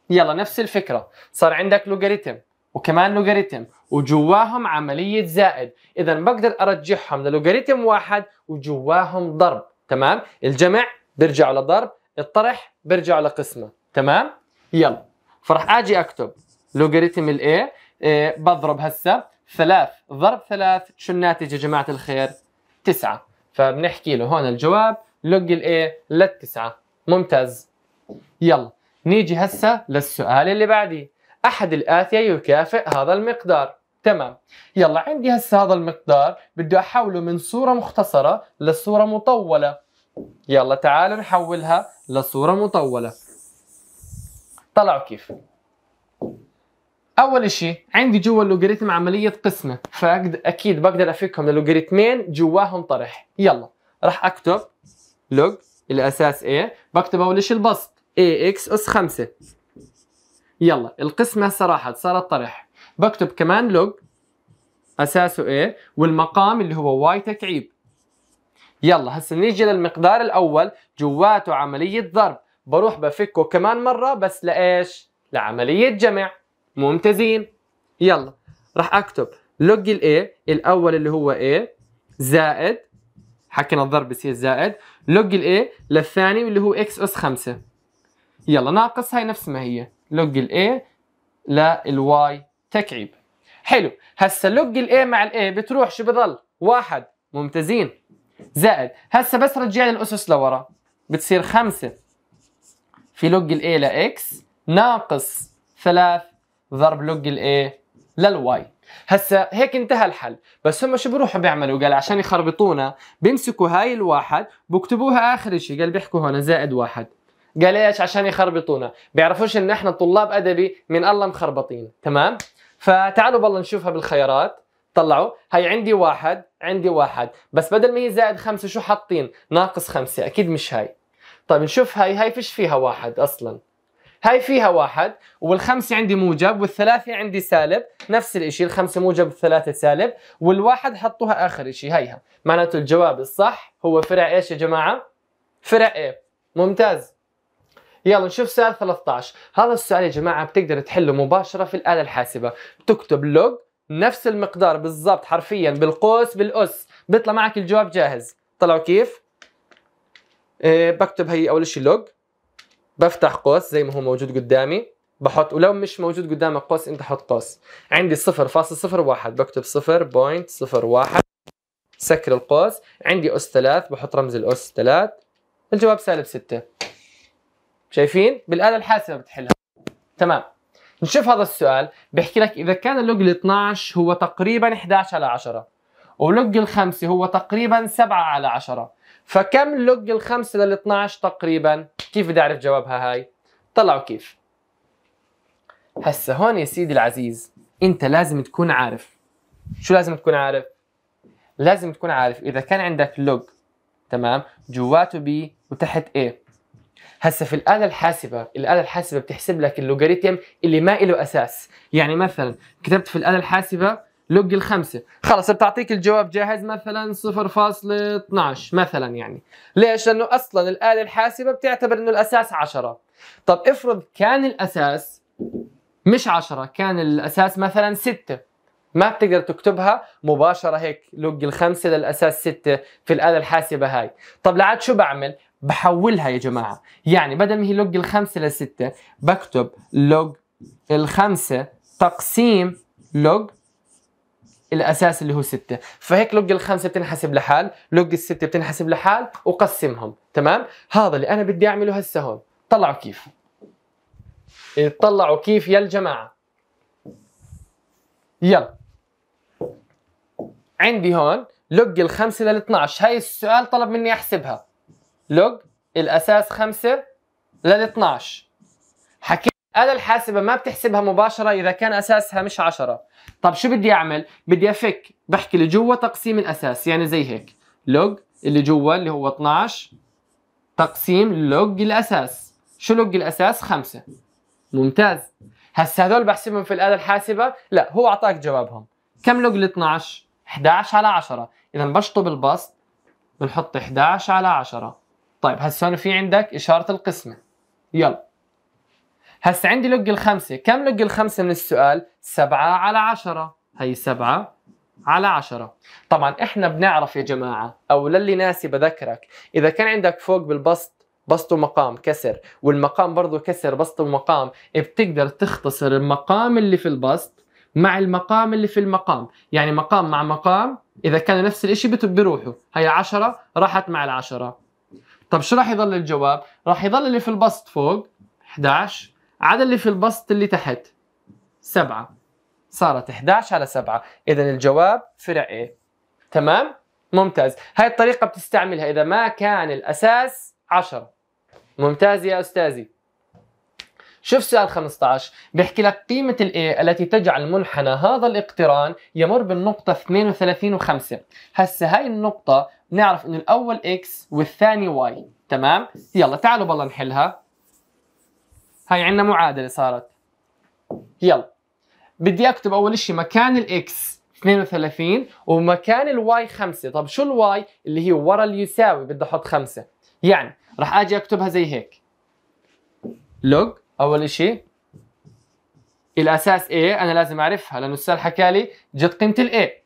يلا نفس الفكره صار عندك لوغاريتم وكمان لوغاريتم وجواهم عملية زائد إذا بقدر أرجعهم للوغاريتم واحد وجواهم ضرب تمام الجمع بيرجع لضرب الطرح بيرجع لقسمة تمام يلا فرح أجي أكتب لوغاريتم الـ إيه بضرب هسه ثلاث ضرب ثلاث شو الناتج يا جماعة الخير تسعة فبنحكي له هون الجواب لوج A للتسعة ممتاز يلا نيجي هسه للسؤال اللي بعديه أحد الآتية يكافئ هذا المقدار تمام يلا عندي هسه هذا المقدار بدي احوله من صوره مختصره لصوره مطوله يلا تعالوا نحولها لصوره مطوله طلعوا كيف اول شيء عندي جوا اللوغاريتم عمليه قسمه فاكيد بقدر افكهم للوغاريتمين جواهم طرح يلا راح اكتب لوج الاساس A بكتب اول شيء البسط AX اس 5 يلا القسمه هسه راحت صارت طرح بكتب كمان لوج اساسه ايه والمقام اللي هو واي تكعيب يلا هسه نيجي للمقدار الاول جواته عمليه ضرب بروح بفكه كمان مره بس لايش لعمليه جمع ممتازين يلا راح اكتب لوج الاي الاول اللي هو ايه زائد حكينا الضرب بصير زائد لوج الاي للثاني اللي هو اكس اس 5 يلا ناقص هاي نفس ما هي لوج الاي للواي تكعيب حلو هسا لوج الاي مع الاي بتروح شو بضل واحد ممتازين زائد هسا بس رجع الاسس لورا بتصير خمسة في لوج الاي لاكس ناقص ثلاث ضرب لوج الاي للواي هسا هيك انتهى الحل بس هم شو بروحوا بيعملوا قال عشان يخربطونا بيمسكوا هاي الواحد بكتبوها اخر شيء قال بيحكوا هنا زائد واحد قال ايش عشان يخربطونا بيعرفوش ان احنا طلاب ادبي من الله مخربطين تمام فتعالوا بالله نشوفها بالخيارات طلعوا هي عندي واحد عندي واحد بس بدل ما هي زائد خمسة شو حاطين ناقص خمسة أكيد مش هاي طيب نشوف هاي هاي فيش فيها واحد أصلا هاي فيها واحد والخمسة عندي موجب والثلاثة عندي سالب نفس الاشي الخمسة موجب والثلاثة سالب والواحد حطوها آخر اشي هيها معناته الجواب الصح هو فرع ايش يا جماعة؟ فرع ايه ممتاز يلا نشوف سؤال 13 هذا السؤال يا جماعه بتقدر تحله مباشره في الاله الحاسبه تكتب لوج نفس المقدار بالضبط حرفيا بالقوس بالاس بيطلع معك الجواب جاهز طلعوا كيف إيه بكتب هي اول شيء لوج بفتح قوس زي ما هو موجود قدامي بحط ولو مش موجود قدامك قوس انت حط قوس عندي 0.01 بكتب 0.01 سكر القوس عندي اس 3 بحط رمز الاس 3 الجواب سالب 6 شايفين بالاله الحاسبه بتحلها تمام نشوف هذا السؤال بيحكي لك اذا كان اللوج ال 12 هو تقريبا 11 على 10 ولوج الخمسة هو تقريبا 7 على 10 فكم لوج الخمسة لل 12 تقريبا كيف بدي اعرف جوابها هاي طلعوا كيف هسا هون يا سيدي العزيز انت لازم تكون عارف شو لازم تكون عارف لازم تكون عارف اذا كان عندك لوج تمام جواته بي وتحت ايه هسه في الاله الحاسبه الاله الحاسبه بتحسب لك اللوغاريتم اللي ما له اساس يعني مثلا كتبت في الاله الحاسبه لوج الخمسة خلص بتعطيك الجواب جاهز مثلا 0.12 مثلا يعني ليش لانه اصلا الاله الحاسبه بتعتبر انه الاساس 10 طب افرض كان الاساس مش 10 كان الاساس مثلا 6 ما بتقدر تكتبها مباشرة هيك لوج الخمسة للأساس 6 في الآلة الحاسبة هاي طب لعاد شو بعمل بحولها يا جماعه يعني بدل ما هي لوج الخمسه لسته بكتب لوج الخمسه تقسيم لوج الاساس اللي هو 6 فهيك لوج الخمسه بتنحسب لحال لوج السته بتنحسب لحال وقسمهم تمام هذا اللي انا بدي اعمله هسه هون طلعوا كيف اطلعوا إيه، كيف يا الجماعه يلا عندي هون لوج الخمسه لل 12 هاي السؤال طلب مني احسبها لوج الاساس 5 لل 12 حكيت الآلة الحاسبة ما بتحسبها مباشرة إذا كان أساسها مش 10 طب شو بدي أعمل؟ بدي أفك بحكي اللي جوا تقسيم الأساس يعني زي هيك لوج اللي جوا اللي هو 12 تقسيم لوج الأساس شو لوج الأساس؟ 5 ممتاز هسا هذول بحسبهم في الآلة الحاسبة؟ لا هو أعطاك جوابهم كم لوج ال 12 11 على 10 إذا بشطب البسط بنحط 11 على 10 طيب هسه هون في عندك اشاره القسمه يلا هسه عندي لوج الخمسه كم لوج الخمسه من السؤال سبعة على 10 هي سبعة على 10 طبعا احنا بنعرف يا جماعه او للي ناسي بذكرك اذا كان عندك فوق بالبسط بسط ومقام كسر والمقام برضه كسر بسط ومقام إيه، بتقدر تختصر المقام اللي في البسط مع المقام اللي في المقام يعني مقام مع مقام اذا كان نفس الاشي بيروحوا هي 10 راحت مع العشرة طب شو راح يضل الجواب؟ راح يضل اللي في البسط فوق 11 على اللي في البسط اللي تحت 7 صارت 11 على 7 إذا الجواب فرع A تمام؟ ممتاز هاي الطريقة بتستعملها إذا ما كان الأساس 10 ممتاز يا أستاذي شوف سؤال 15 بيحكي لك قيمة الـ A التي تجعل منحنى هذا الاقتران يمر بالنقطة 32 و5 هسه هاي النقطة نعرف انه الاول اكس والثاني واي تمام يلا تعالوا بالله نحلها هاي عندنا معادله صارت يلا بدي اكتب اول شيء مكان الاكس 32 ومكان الواي 5 طب شو الواي اللي هي ورا اليساوي بدي احط 5 يعني راح اجي اكتبها زي هيك لوج اول شيء الاساس ايه انا لازم اعرفها لانه السؤال حكى لي جت قيمه الاي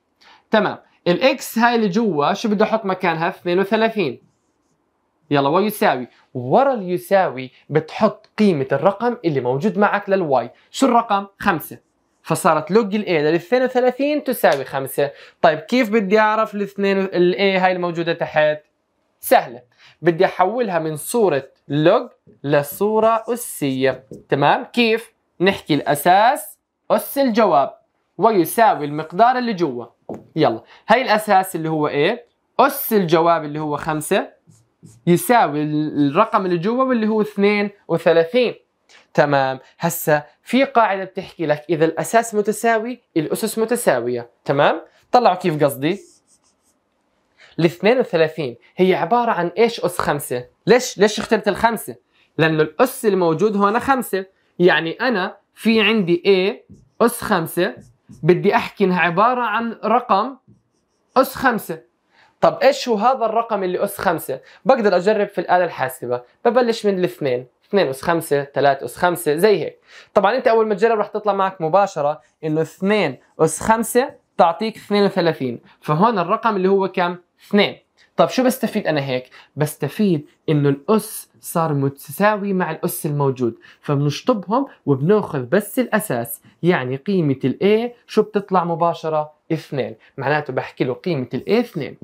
تمام الاكس هاي اللي جوا شو بدي احط مكانها 32 يلا واي يساوي ورا اليساوي بتحط قيمة الرقم اللي موجود معك للواي شو الرقم 5 فصارت لوج الاي لل 32 تساوي 5 طيب كيف بدي اعرف الاثنين الاي هاي الموجودة تحت سهلة بدي احولها من صورة لوج لصورة أسية تمام كيف نحكي الأساس أس الجواب ويساوي المقدار اللي جوا يلا هي الاساس اللي هو ايه اس الجواب اللي هو 5 يساوي الرقم اللي جوا واللي هو 32 تمام هسا في قاعده بتحكي لك اذا الاساس متساوي الاسس متساويه تمام طلعوا كيف قصدي ال 32 هي عباره عن ايش اس 5 ليش ليش اخترت الخمسه لانه الاس الموجود هون خمسه يعني انا في عندي ايه اس 5 بدي احكي انها عباره عن رقم اس خمسه طب ايش هو هذا الرقم اللي اس خمسه؟ بقدر اجرب في الاله الحاسبه، ببلش من الاثنين، 2 اس 5 3 اس 5 زي هيك طبعا انت اول ما تجرب رح تطلع معك مباشره انه 2 اس 5 تعطيك 32 فهون الرقم اللي هو كم 2 طب شو بستفيد انا هيك بستفيد انه الاس صار متساوي مع الأس الموجود فبنشطبهم وبناخذ بس الأساس يعني قيمة الـ A شو بتطلع مباشرة؟ اثنين معناته بحكي له قيمة الـ A اثنين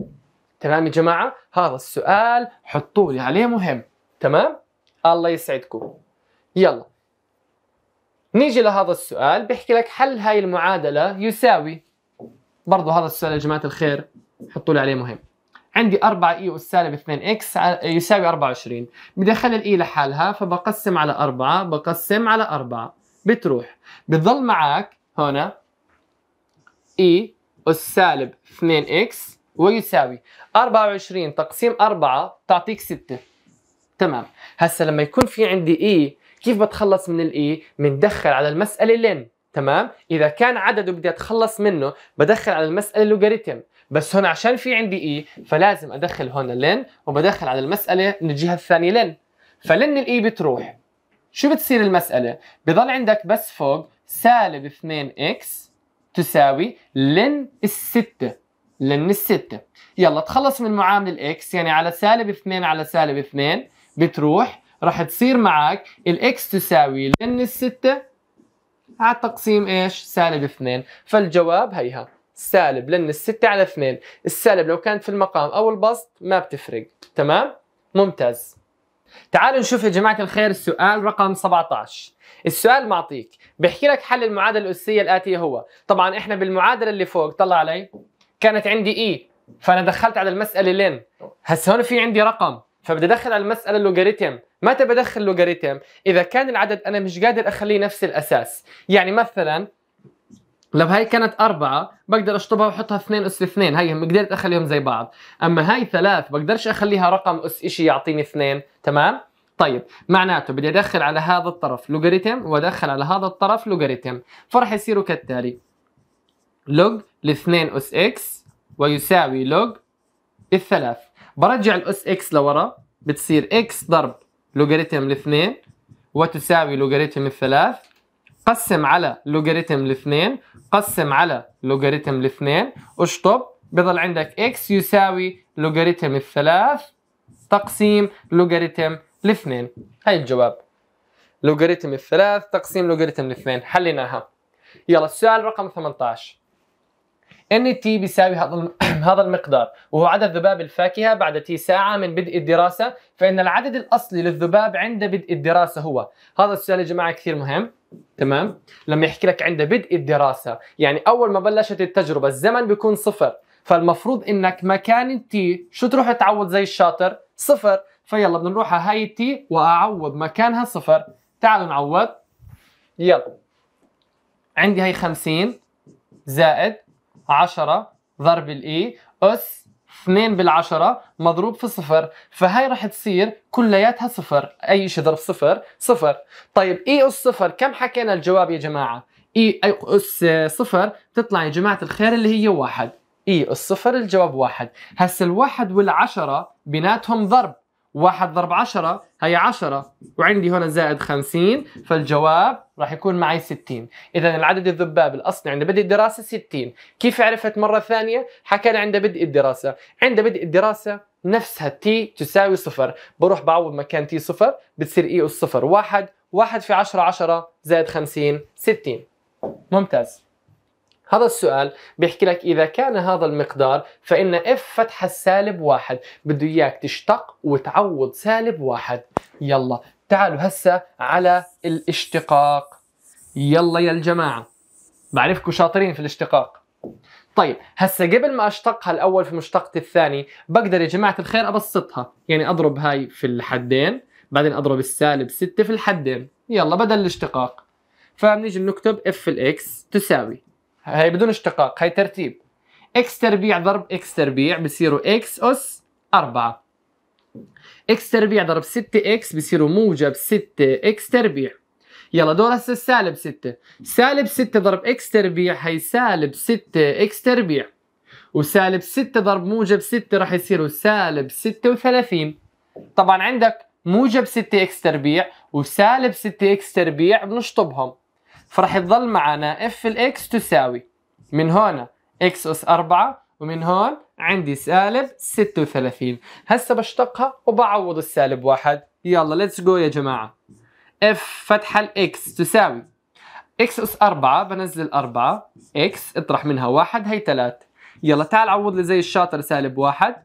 تمام يا جماعة؟ هذا السؤال حطوا لي عليه مهم تمام؟ الله يسعدكم يلا نيجي لهذا السؤال بيحكي لك حل هاي المعادلة يساوي برضو هذا السؤال يا جماعة الخير حطوا لي عليه مهم عندي 4 اي اس سالب 2 اكس يساوي 24 بدي اخلي الاي لحالها فبقسم على 4 بقسم على 4 بتروح بتضل معك هنا اي اس سالب 2 اكس ويساوي 24 تقسيم 4 تعطيك 6 تمام هسا لما يكون في عندي اي كيف بتخلص من الاي بندخل على المساله لين تمام اذا كان عدد بدي اتخلص منه بدخل على المساله لوغاريتم بس هون عشان في عندي اي e، فلازم ادخل هون لن وبدخل على المساله من الجهه الثانيه لن فلن الاي e بتروح شو بتصير المساله بضل عندك بس فوق سالب 2 اكس تساوي لن الستة لن الستة يلا تخلص من معامل الاكس يعني على سالب 2 على سالب 2 بتروح راح تصير معك الاكس تساوي لن الستة على تقسيم ايش سالب 2 فالجواب هيها سالب لان الستة على اثنين السالب لو كانت في المقام او البسط ما بتفرق تمام ممتاز تعالوا نشوف يا جماعة الخير السؤال رقم 17 السؤال معطيك بحكي لك حل المعادلة الأسية الآتية هو طبعا احنا بالمعادلة اللي فوق طلع علي كانت عندي اي e، فانا دخلت على المسألة لين هسه هون في عندي رقم فبدي ادخل على المسألة لوغاريتم متى بدخل لوغاريتم اذا كان العدد انا مش قادر اخليه نفس الاساس يعني مثلا لو هاي كانت أربعة بقدر أشطبها وأحطها اثنين أس اثنين هاي قدرت أخليهم زي بعض أما هاي ثلاث بقدرش أخليها رقم أس إشي يعطيني اثنين تمام طيب معناته بدي أدخل على هذا الطرف لوغاريتم وأدخل على هذا الطرف لوغاريتم فرح يصيروا كالتالي لوج الاثنين أس إكس ويساوي لوج الثلاث برجع الأس إكس لورا بتصير إكس ضرب لوغاريتم الاثنين وتساوي لوغاريتم الثلاث قسم على لوغاريتم الاثنين قسم على لوغاريتم الاثنين اشطب بضل عندك اكس يساوي لوغاريتم الثلاث تقسيم لوغاريتم الاثنين هاي الجواب لوغاريتم الثلاث تقسيم لوغاريتم الاثنين حليناها يلا السؤال رقم 18 ان تي بيساوي هذا [clears throat] هذا المقدار وهو عدد ذباب الفاكهه بعد تي ساعه من بدء الدراسه فان العدد الاصلي للذباب عند بدء الدراسه هو هذا السؤال يا جماعه كثير مهم تمام لما يحكي لك عند بدء الدراسه يعني اول ما بلشت التجربه الزمن بيكون صفر فالمفروض انك مكان تي شو تروح تعوض زي الشاطر صفر فيلا بدنا نروح على هاي التي واعوض مكانها صفر تعالوا نعوض يلا عندي هي 50 زائد 10 ضرب الاي e. اس 2 بالعشرة مضروب في صفر فهي رح تصير كلياتها صفر أي شيء ضرب صفر صفر طيب إي e أس صفر كم حكينا الجواب يا جماعة إي e أس صفر تطلع يا جماعة الخير اللي هي واحد إي e أس صفر الجواب واحد هسا الواحد والعشرة بيناتهم ضرب واحد ضرب عشرة هي عشرة وعندي هنا زائد خمسين فالجواب راح يكون معي ستين إذا العدد الذباب الأصلي عند بدء الدراسة ستين كيف عرفت مرة ثانية؟ حكى لي عند بدء الدراسة عند بدء الدراسة نفسها تي تساوي صفر بروح بعوض مكان تي صفر بتصير اي e الصفر واحد واحد في عشرة عشرة زائد خمسين ستين ممتاز هذا السؤال بيحكي لك إذا كان هذا المقدار فإن اف فتح السالب واحد بده إياك تشتق وتعوض سالب واحد يلا تعالوا هسا على الاشتقاق يلا يا الجماعة بعرفكم شاطرين في الاشتقاق طيب هسا قبل ما اشتقها الاول في مشتقتي الثاني بقدر يا جماعه الخير ابسطها يعني اضرب هاي في الحدين بعدين اضرب السالب 6 في الحدين يلا بدل الاشتقاق فبنيجي نكتب اف الاكس تساوي هاي بدون اشتقاق هاي ترتيب اكس تربيع ضرب اكس تربيع بصيروا اكس اس 4 اكس تربيع ضرب 6 اكس بصيروا موجب 6 اكس تربيع يلا دور هسه سالب 6 سالب 6 ضرب اكس تربيع هي سالب 6 اكس تربيع وسالب 6 ضرب موجب 6 راح يصيروا سالب 36 طبعا عندك موجب 6 اكس تربيع وسالب 6 اكس تربيع بنشطبهم فراح يظل معنا اف الاكس تساوي من هون اكس اس 4 ومن هون عندي سالب 36 هسه بشتقها وبعوض السالب واحد يلا ليتس جو يا جماعة اف فتحة الاكس تساوي اكس اس 4 بنزل 4 اكس اطرح منها واحد هي 3 يلا تعال عوض لي زي الشاطر سالب واحد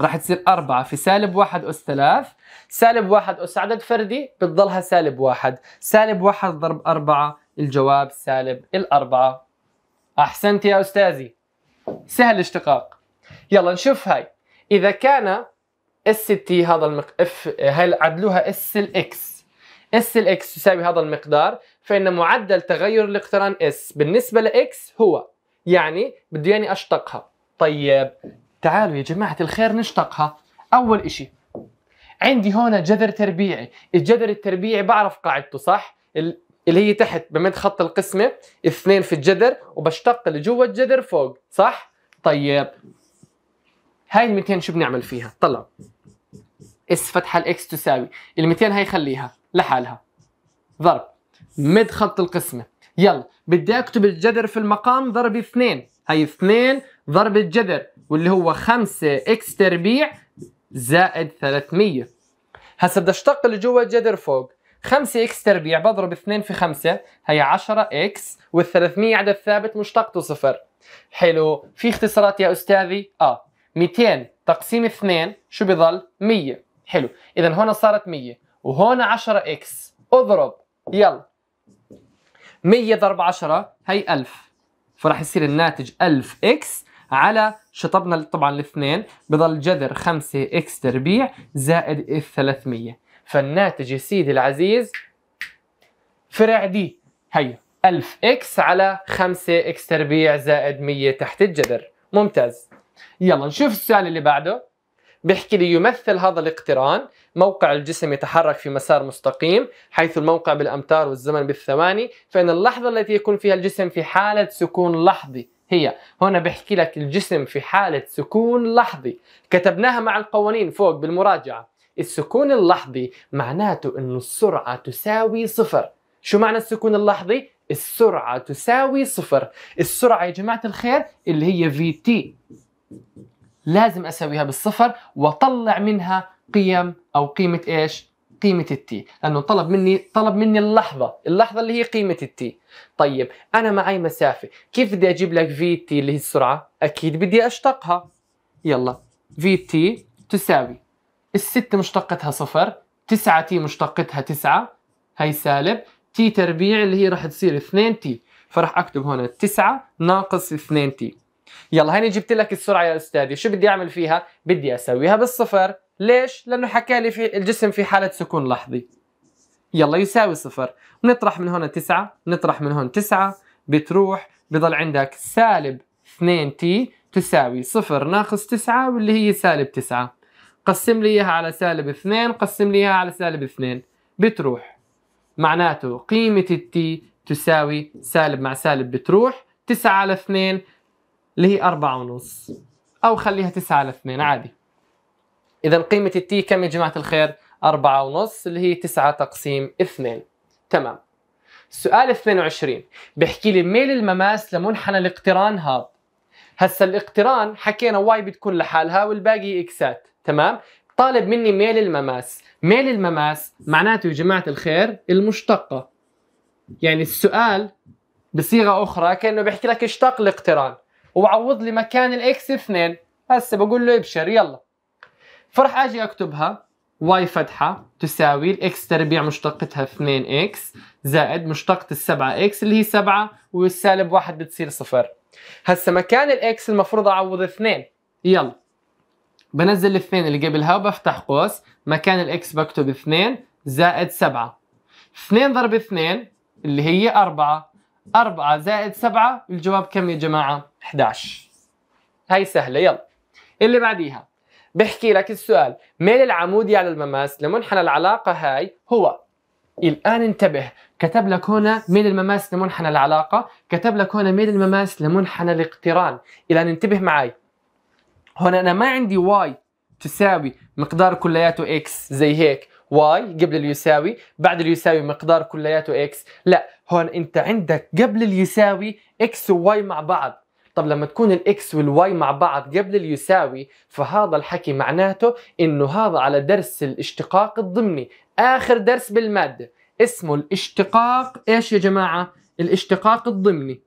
راح تصير أربعة في سالب واحد أس ثلاث سالب واحد أس عدد فردي بتضلها سالب واحد سالب واحد ضرب أربعة الجواب سالب الأربعة أحسنت يا أستاذي سهل الاشتقاق يلا نشوف هاي إذا كان اس تي هذا المق... اف هاي عدلوها اس الاكس اس الاكس تساوي هذا المقدار فإن معدل تغير الاقتران اس بالنسبة لاكس هو يعني بده يعني أشتقها طيب تعالوا يا جماعة الخير نشتقها أول إشي عندي هون جذر تربيعي الجذر التربيعي بعرف قاعدته صح اللي هي تحت بمد خط القسمة اثنين في الجذر وبشتق اللي جوا الجذر فوق صح طيب هاي ال 200 شو بنعمل فيها طلع اس فتحة الاكس تساوي ال 200 هاي خليها لحالها ضرب مد خط القسمة يلا بدي اكتب الجذر في المقام ضرب اثنين هاي اثنين ضرب الجذر واللي هو 5 اكس تربيع زائد 300 هسا بدي اشتق اللي جوا الجذر فوق 5 اكس تربيع بضرب 2 في 5 هي 10 اكس وال300 عدد ثابت مشتقته صفر حلو في اختصارات يا استاذي اه 200 تقسيم 2 شو بضل 100 حلو اذا هون صارت 100 وهون 10 اكس اضرب يلا 100 ضرب 10 هي 1000 فراح يصير الناتج 1000 اكس على شطبنا طبعا الاثنين بضل جذر 5 اكس تربيع زائد ال 300 فالناتج يا سيدي العزيز فرع دي هي 1000 اكس على 5 اكس تربيع زائد 100 تحت الجذر ممتاز يلا نشوف السؤال اللي بعده بيحكي لي يمثل هذا الاقتران موقع الجسم يتحرك في مسار مستقيم حيث الموقع بالامتار والزمن بالثواني فان اللحظه التي يكون فيها الجسم في حاله سكون لحظي هي هنا بحكي لك الجسم في حالة سكون لحظي كتبناها مع القوانين فوق بالمراجعة السكون اللحظي معناته أن السرعة تساوي صفر شو معنى السكون اللحظي؟ السرعة تساوي صفر السرعة يا جماعة الخير اللي هي في تي لازم أسويها بالصفر وطلع منها قيم أو قيمة إيش؟ قيمه التي لانه طلب مني طلب مني اللحظه اللحظه اللي هي قيمه التي طيب انا معي مسافه كيف بدي اجيب لك في تي اللي هي السرعه اكيد بدي اشتقها يلا في تي تساوي الستة مشتقتها صفر تسعة تي مشتقتها تسعة هي سالب تي تربيع اللي هي راح تصير 2 تي فراح اكتب هنا 9 ناقص 2 تي يلا هاني جبت لك السرعه يا استاذي شو بدي اعمل فيها بدي اسويها بالصفر ليش؟ لأنه حكى لي في الجسم في حالة سكون لحظي يلا يساوي صفر نطرح من هون تسعة نطرح من هون تسعة بتروح بضل عندك سالب 2 تي تساوي صفر ناقص تسعة واللي هي سالب تسعة قسم لي اياها على سالب اثنين قسم لي اياها على سالب اثنين بتروح معناته قيمة التي تساوي سالب مع سالب بتروح تسعة على اثنين اللي هي أربعة ونص أو خليها تسعة على اثنين عادي اذا قيمه التي كم يا جماعه الخير أربعة ونص اللي هي تسعة تقسيم اثنين تمام سؤال 22 بيحكي لي ميل المماس لمنحنى الاقتران هذا هسا الاقتران حكينا واي بتكون لحالها والباقي اكسات تمام طالب مني ميل المماس ميل المماس معناته يا جماعه الخير المشتقه يعني السؤال بصيغه اخرى كانه بيحكي لك اشتق الاقتران وعوض لي مكان الاكس اثنين هسا بقول له ابشر يلا فراح اجي اكتبها واي فتحة تساوي الاكس تربيع مشتقتها 2 اكس زائد مشتقة السبعة اكس اللي هي سبعة والسالب واحد بتصير صفر هسا مكان الاكس المفروض اعوض اثنين يلا بنزل الاثنين اللي قبلها وبفتح قوس مكان الاكس بكتب اثنين زائد سبعة اثنين ضرب اثنين اللي هي أربعة أربعة زائد سبعة الجواب كم يا جماعة؟ 11 هاي سهلة يلا اللي بعديها بحكي لك السؤال ميل العمودي على المماس لمنحنى العلاقة هاي هو الآن انتبه كتب لك هنا ميل المماس لمنحنى العلاقة كتب لك هنا ميل المماس لمنحنى الاقتران الآن انتبه معي هنا أنا ما عندي واي تساوي مقدار كلياته اكس زي هيك واي قبل اليساوي بعد اليساوي مقدار كلياته اكس لا هون انت عندك قبل اليساوي اكس وواي مع بعض طب لما تكون الاكس والواي مع بعض قبل اليساوي فهذا الحكي معناته انه هذا على درس الاشتقاق الضمني اخر درس بالماده اسمه الاشتقاق ايش يا جماعه الاشتقاق الضمني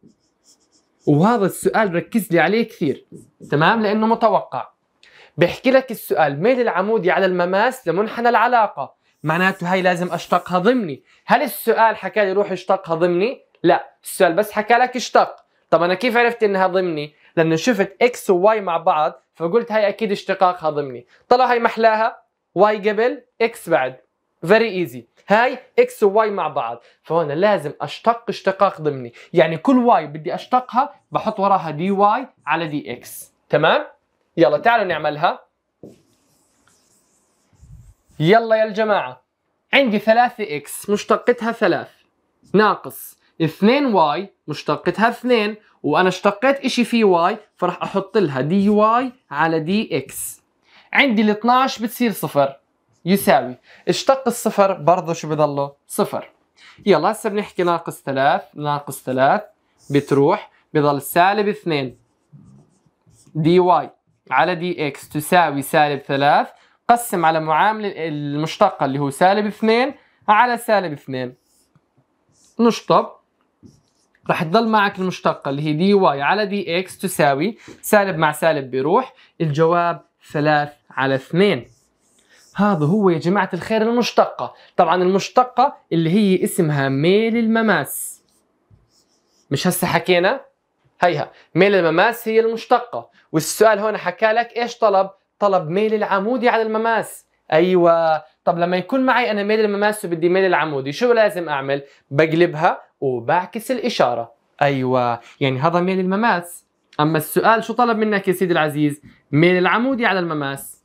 وهذا السؤال ركز لي عليه كثير تمام لانه متوقع بحكي لك السؤال ميل العمودي على المماس لمنحنى العلاقه معناته هاي لازم اشتقها ضمني هل السؤال حكى لي روح اشتقها ضمني لا السؤال بس حكى لك اشتق طب انا كيف عرفت انها ضمني لانه شفت اكس وواي مع بعض فقلت هاي اكيد اشتقاقها ضمني طلع هاي محلاها واي قبل اكس بعد فيري ايزي هاي اكس وواي مع بعض فهون لازم اشتق اشتقاق ضمني يعني كل واي بدي اشتقها بحط وراها دي واي على دي اكس تمام يلا تعالوا نعملها يلا يا الجماعة عندي ثلاثة اكس مشتقتها ثلاث ناقص 2 واي مشتقتها 2 وانا اشتقيت اشي في واي فراح احط لها دي واي على دي اكس عندي ال 12 بتصير صفر يساوي اشتق الصفر برضه شو بضله صفر يلا هسه بنحكي ناقص 3 ناقص 3 بتروح بضل سالب 2 دي واي على دي اكس تساوي سالب 3 قسم على معاملة المشتقة اللي هو سالب 2 على سالب 2 نشطب رح تضل معك المشتقة اللي هي دي واي على دي اكس تساوي سالب مع سالب بيروح الجواب ثلاث على اثنين هذا هو يا جماعة الخير المشتقة طبعا المشتقة اللي هي اسمها ميل المماس مش هسه حكينا هيها ميل المماس هي المشتقة والسؤال هون حكى لك ايش طلب طلب ميل العمودي على المماس ايوه طب لما يكون معي انا ميل المماس وبدي ميل العمودي شو لازم اعمل بقلبها وبعكس الإشارة أيوة يعني هذا ميل المماس أما السؤال شو طلب منك يا سيدي العزيز ميل العمودي على المماس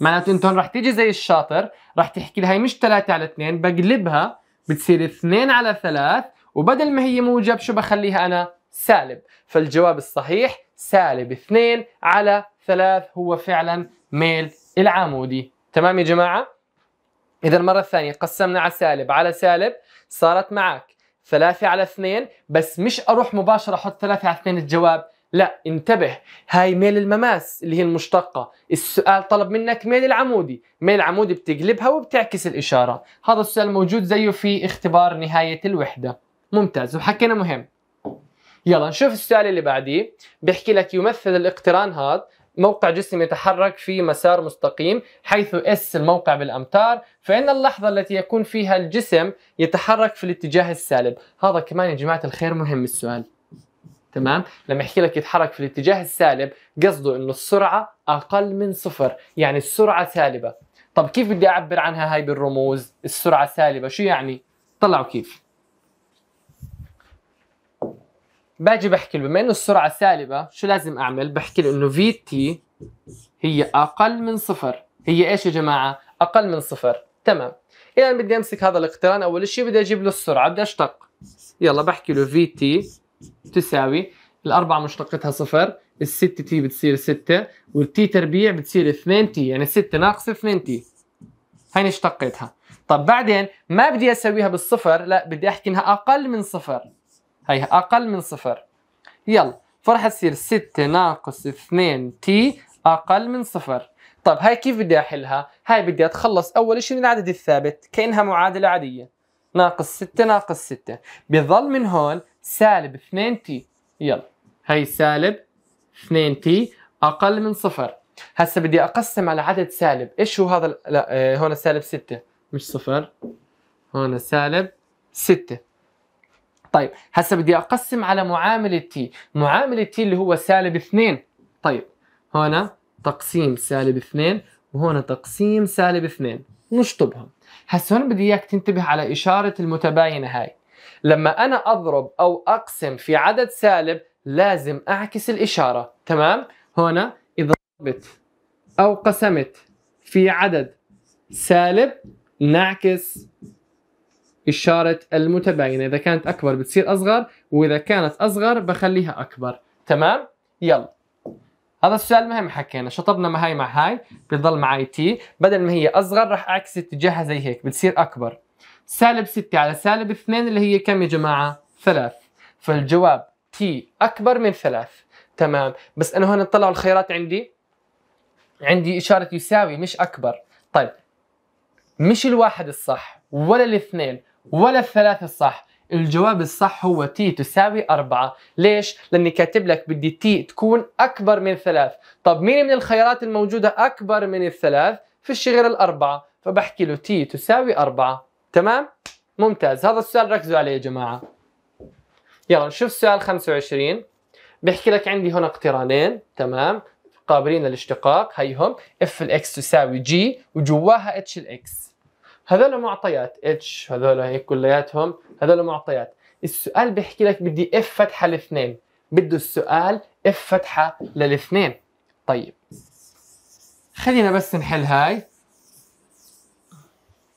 معناته انت هون رح تيجي زي الشاطر رح تحكي لهاي هي مش 3 على 2 بقلبها بتصير 2 على 3 وبدل ما هي موجب شو بخليها انا سالب فالجواب الصحيح سالب 2 على 3 هو فعلا ميل العمودي تمام يا جماعه اذا المره الثانيه قسمنا على سالب على سالب صارت معك ثلاثة على اثنين بس مش أروح مباشرة أحط ثلاثة على اثنين الجواب لا انتبه هاي ميل المماس اللي هي المشتقة السؤال طلب منك ميل العمودي ميل العمودي بتقلبها وبتعكس الإشارة هذا السؤال موجود زيه في اختبار نهاية الوحدة ممتاز وحكينا مهم يلا نشوف السؤال اللي بعديه بيحكي لك يمثل الاقتران هذا موقع جسم يتحرك في مسار مستقيم حيث اس الموقع بالامتار فان اللحظه التي يكون فيها الجسم يتحرك في الاتجاه السالب هذا كمان يا جماعه الخير مهم السؤال تمام لما يحكي لك يتحرك في الاتجاه السالب قصده انه السرعه اقل من صفر يعني السرعه سالبه طب كيف بدي اعبر عنها هاي بالرموز السرعه سالبه شو يعني طلعوا كيف باجي بحكي له بما انه السرعه سالبه شو لازم اعمل بحكي له انه في تي هي اقل من صفر هي ايش يا جماعه اقل من صفر تمام اذا بدي امسك هذا الاقتران اول شيء بدي اجيب له السرعه بدي اشتق يلا بحكي له في تي تساوي الأربعة مشتقتها صفر الستة تي بتصير ستة والتي تربيع بتصير 2 تي يعني 6 ناقص 2 تي هيني اشتقيتها طب بعدين ما بدي اسويها بالصفر لا بدي احكي انها اقل من صفر هي أقل من صفر يلا فراح تصير 6 ناقص 2 تي أقل من صفر طيب هاي كيف بدي أحلها؟ هاي بدي أتخلص أول شيء من العدد الثابت كأنها معادلة عادية ناقص 6 ناقص 6 بيظل من هون سالب 2 تي يلا هي سالب 2 تي أقل من صفر هسا بدي أقسم على عدد سالب إيش هو هذا لا آه، هون سالب 6 مش صفر هون سالب 6 طيب هسه بدي اقسم على معامل تي معامل تي اللي هو سالب اثنين طيب هنا تقسيم سالب اثنين وهنا تقسيم سالب اثنين نشطبهم هسه هون بدي اياك تنتبه على اشاره المتباينه هاي لما انا اضرب او اقسم في عدد سالب لازم اعكس الاشاره تمام هنا اذا ضربت او قسمت في عدد سالب نعكس إشارة المتباينة إذا كانت أكبر بتصير أصغر وإذا كانت أصغر بخليها أكبر تمام؟ يلا هذا السؤال مهم حكينا شطبنا ما هاي مع هاي بتضل معي تي بدل ما هي أصغر راح أعكس اتجاهها زي هيك بتصير أكبر سالب 6 على سالب 2 اللي هي كم يا جماعة؟ 3 فالجواب تي أكبر من 3 تمام بس أنا هون اطلعوا الخيارات عندي عندي إشارة يساوي مش أكبر طيب مش الواحد الصح ولا الاثنين ولا الثلاثة الصح الجواب الصح هو تي تساوي أربعة ليش؟ لأني كاتب لك بدي تي تكون أكبر من ثلاث طب مين من الخيارات الموجودة أكبر من الثلاث؟ فيش غير الأربعة فبحكي له تي تساوي أربعة تمام؟ ممتاز هذا السؤال ركزوا عليه يا جماعة يلا نشوف سؤال 25 بحكي لك عندي هنا اقترانين تمام قابلين للاشتقاق هيهم اف الاكس تساوي جي وجواها اتش الاكس هذول معطيات اتش هذول هيك كلياتهم هذول معطيات السؤال بيحكي لك بدي اف فتحه الاثنين بده السؤال اف فتحه للاثنين طيب خلينا بس نحل هاي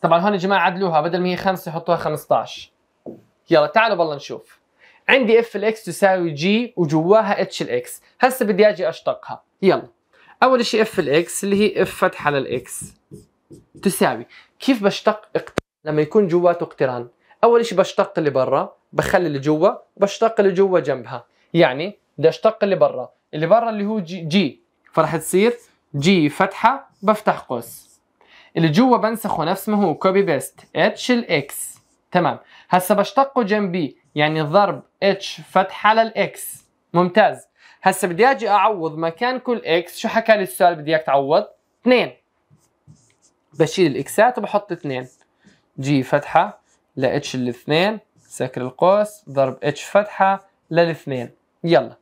طبعا هون يا جماعه عدلوها بدل ما هي 5 حطوها 15 يلا تعالوا بالله نشوف عندي اف الاكس تساوي جي وجواها اتش الاكس هسه بدي اجي اشتقها يلا اول شيء اف الاكس اللي هي اف فتحه للاكس تساوي كيف بشتق لما يكون جواته اقتران اول شيء بشتق اللي برا بخلي اللي جوا بشتق اللي جوا جنبها يعني بدي اشتق اللي برا اللي برا اللي هو جي, جي. فراح تصير جي فتحه بفتح قوس اللي جوا بنسخه نفس ما هو كوبي بيست اتش الاكس تمام هسا بشتقه جنبي يعني ضرب اتش فتحه للاكس ممتاز هسا بدي اجي اعوض مكان كل اكس شو حكى لي السؤال بدي اياك تعوض 2 بشيل الاكسات وبحط اثنين جي فتحة لاتش الاثنين سكر القوس ضرب اتش فتحة للاثنين يلا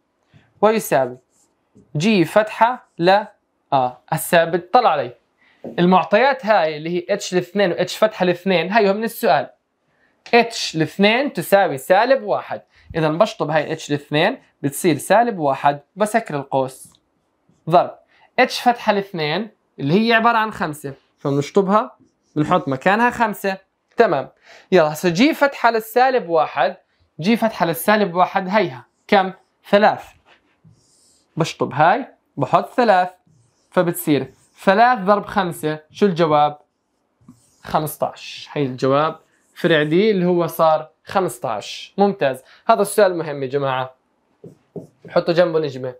ويساوي جي فتحة ل اه الثابت طلع علي المعطيات هاي اللي هي اتش الاثنين واتش فتحة الاثنين هاي من السؤال اتش الاثنين تساوي سالب واحد اذا بشطب هاي اتش الاثنين بتصير سالب واحد بسكر القوس ضرب اتش فتحة الاثنين اللي هي عبارة عن خمسة فبنشطبها بنحط مكانها خمسة تمام يلا هسه جي فتحة للسالب واحد جي فتحة للسالب واحد هيها كم؟ ثلاث بشطب هاي بحط ثلاث فبتصير ثلاث ضرب خمسة شو الجواب؟ 15 هي الجواب فرع دي اللي هو صار 15 ممتاز هذا السؤال مهم يا جماعة نحطه جنبه نجمة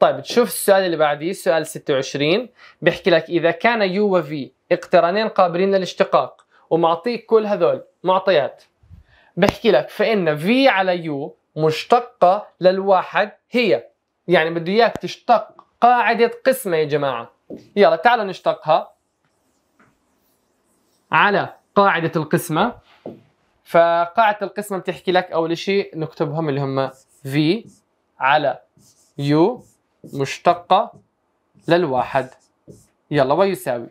طيب تشوف السؤال اللي بعديه سؤال 26 بيحكي لك إذا كان يو وفي اقترانين قابلين للاشتقاق ومعطيك كل هذول معطيات بحكي لك فإن في على يو مشتقة للواحد هي يعني بده إياك تشتق قاعدة قسمة يا جماعة يلا تعالوا نشتقها على قاعدة القسمة فقاعدة القسمة بتحكي لك أول شيء نكتبهم اللي هم V على U مشتقة للواحد يلا ويساوي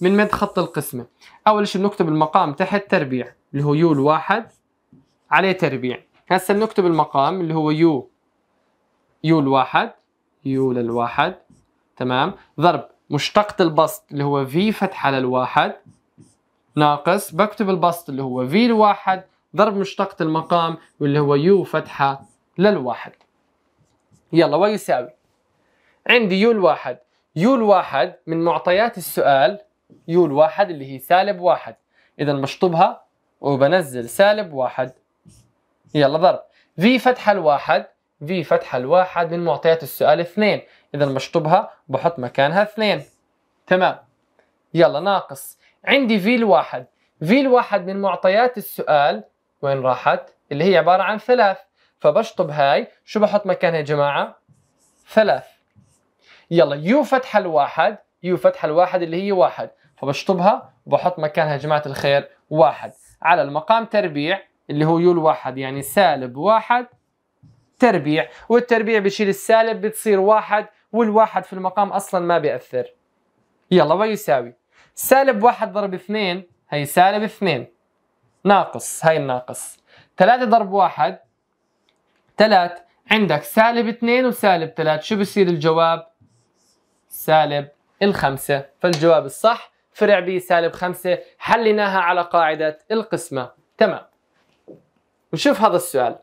من مد خط القسمة أول شيء بنكتب المقام تحت تربيع اللي هو يو الواحد عليه تربيع هسا بنكتب المقام اللي هو يو يو الواحد يو للواحد تمام ضرب مشتقة البسط اللي هو في فتحة للواحد ناقص بكتب البسط اللي هو في الواحد ضرب مشتقة المقام واللي هو يو فتحة للواحد يلا ويساوي عندي يو الواحد يو الواحد من معطيات السؤال يو الواحد اللي هي سالب واحد إذا بشطبها وبنزل سالب واحد يلا ضرب في فتحة الواحد في فتحة الواحد من معطيات السؤال اثنين إذا بشطبها بحط مكانها اثنين تمام يلا ناقص عندي في الواحد في الواحد من معطيات السؤال وين راحت اللي هي عبارة عن ثلاث فبشطب هاي شو بحط مكانها يا جماعة ثلاث يلا يو فتحة الواحد يو فتحة الواحد اللي هي واحد فبشطبها وبحط مكانها يا جماعة الخير واحد على المقام تربيع اللي هو يو الواحد يعني سالب واحد تربيع والتربيع بشيل السالب بتصير واحد والواحد في المقام أصلا ما بيأثر يلا ويساوي سالب واحد ضرب اثنين هي سالب اثنين ناقص هاي الناقص ثلاثة ضرب واحد ثلاث عندك سالب اثنين وسالب ثلاث شو بصير الجواب سالب الخمسة فالجواب الصح فرع بي سالب خمسة حليناها على قاعدة القسمة تمام وشوف هذا السؤال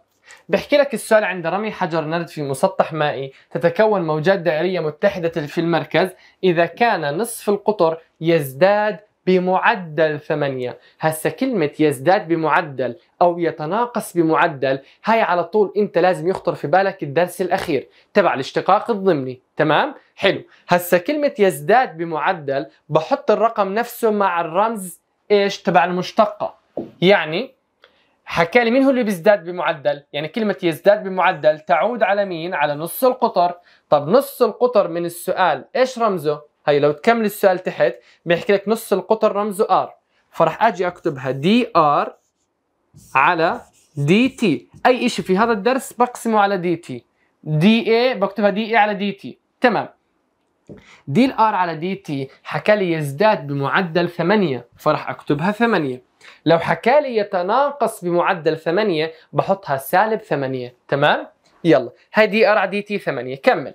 بحكي لك السؤال عند رمي حجر نرد في مسطح مائي تتكون موجات دائرية متحدة في المركز إذا كان نصف القطر يزداد بمعدل ثمانية هسا كلمة يزداد بمعدل أو يتناقص بمعدل هاي على طول أنت لازم يخطر في بالك الدرس الأخير تبع الاشتقاق الضمني تمام؟ حلو هسا كلمة يزداد بمعدل بحط الرقم نفسه مع الرمز ايش تبع المشتقة يعني حكى لي مين هو اللي بيزداد بمعدل يعني كلمة يزداد بمعدل تعود على مين على نص القطر طب نص القطر من السؤال ايش رمزه هي لو تكمل السؤال تحت بيحكي لك نص القطر رمزه ار فرح اجي اكتبها دي ار على دي تي اي شيء في هذا الدرس بقسمه على دي تي دي اي بكتبها دي اي على دي تي تمام دي الار على دي تي حكى لي يزداد بمعدل 8 فراح اكتبها 8 لو حكى لي يتناقص بمعدل 8 بحطها سالب 8 تمام يلا هاي دي ار على دي تي 8 كمل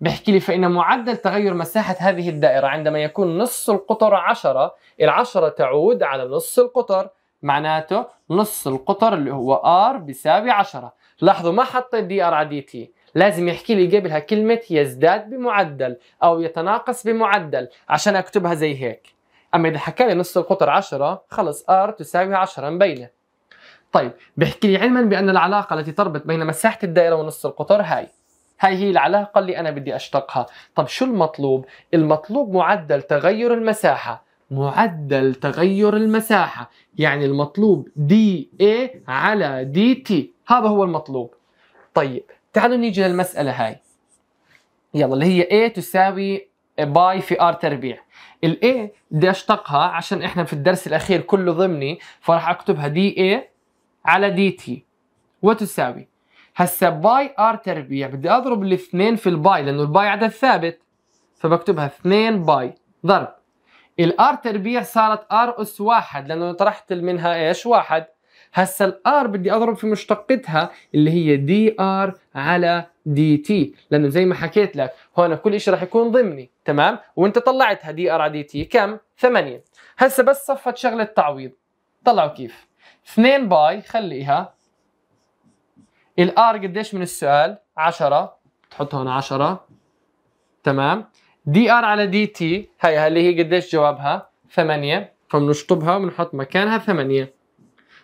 بحكي لي فإن معدل تغير مساحة هذه الدائرة عندما يكون نص القطر 10 ال10 تعود على نص القطر معناته نص القطر اللي هو ار بيساوي 10 لاحظوا ما حطيت دي ار على دي تي لازم يحكي لي قبلها كلمة يزداد بمعدل أو يتناقص بمعدل عشان أكتبها زي هيك أما إذا حكى لي نص القطر 10 خلص R تساوي 10 مبينة طيب بيحكي لي علما بأن العلاقة التي تربط بين مساحة الدائرة ونص القطر هاي هاي هي العلاقة اللي أنا بدي أشتقها طب شو المطلوب؟ المطلوب معدل تغير المساحة معدل تغير المساحة يعني المطلوب دي اي على دي تي هذا هو المطلوب طيب تعالوا نيجي للمسألة هاي يلا اللي هي A تساوي باي في R تربيع ال A بدي اشتقها عشان احنا في الدرس الاخير كله ضمني فراح اكتبها دي A على دي تي وتساوي هسا باي R تربيع بدي اضرب الاثنين في الباي لانه الباي عدد ثابت فبكتبها 2 باي ضرب الار تربيع صارت ار اس واحد لانه طرحت منها ايش واحد هسا الار بدي اضرب في مشتقتها اللي هي دي ار على دي تي لانه زي ما حكيت لك هون كل شيء راح يكون ضمني تمام وانت طلعتها دي ار على دي تي كم 8 هسا بس صفت شغله تعويض طلعوا كيف 2 باي خليها الار قديش من السؤال 10 تحط هون 10 تمام دي ار على دي تي هي اللي هي قديش جوابها 8 فبنشطبها وبنحط مكانها 8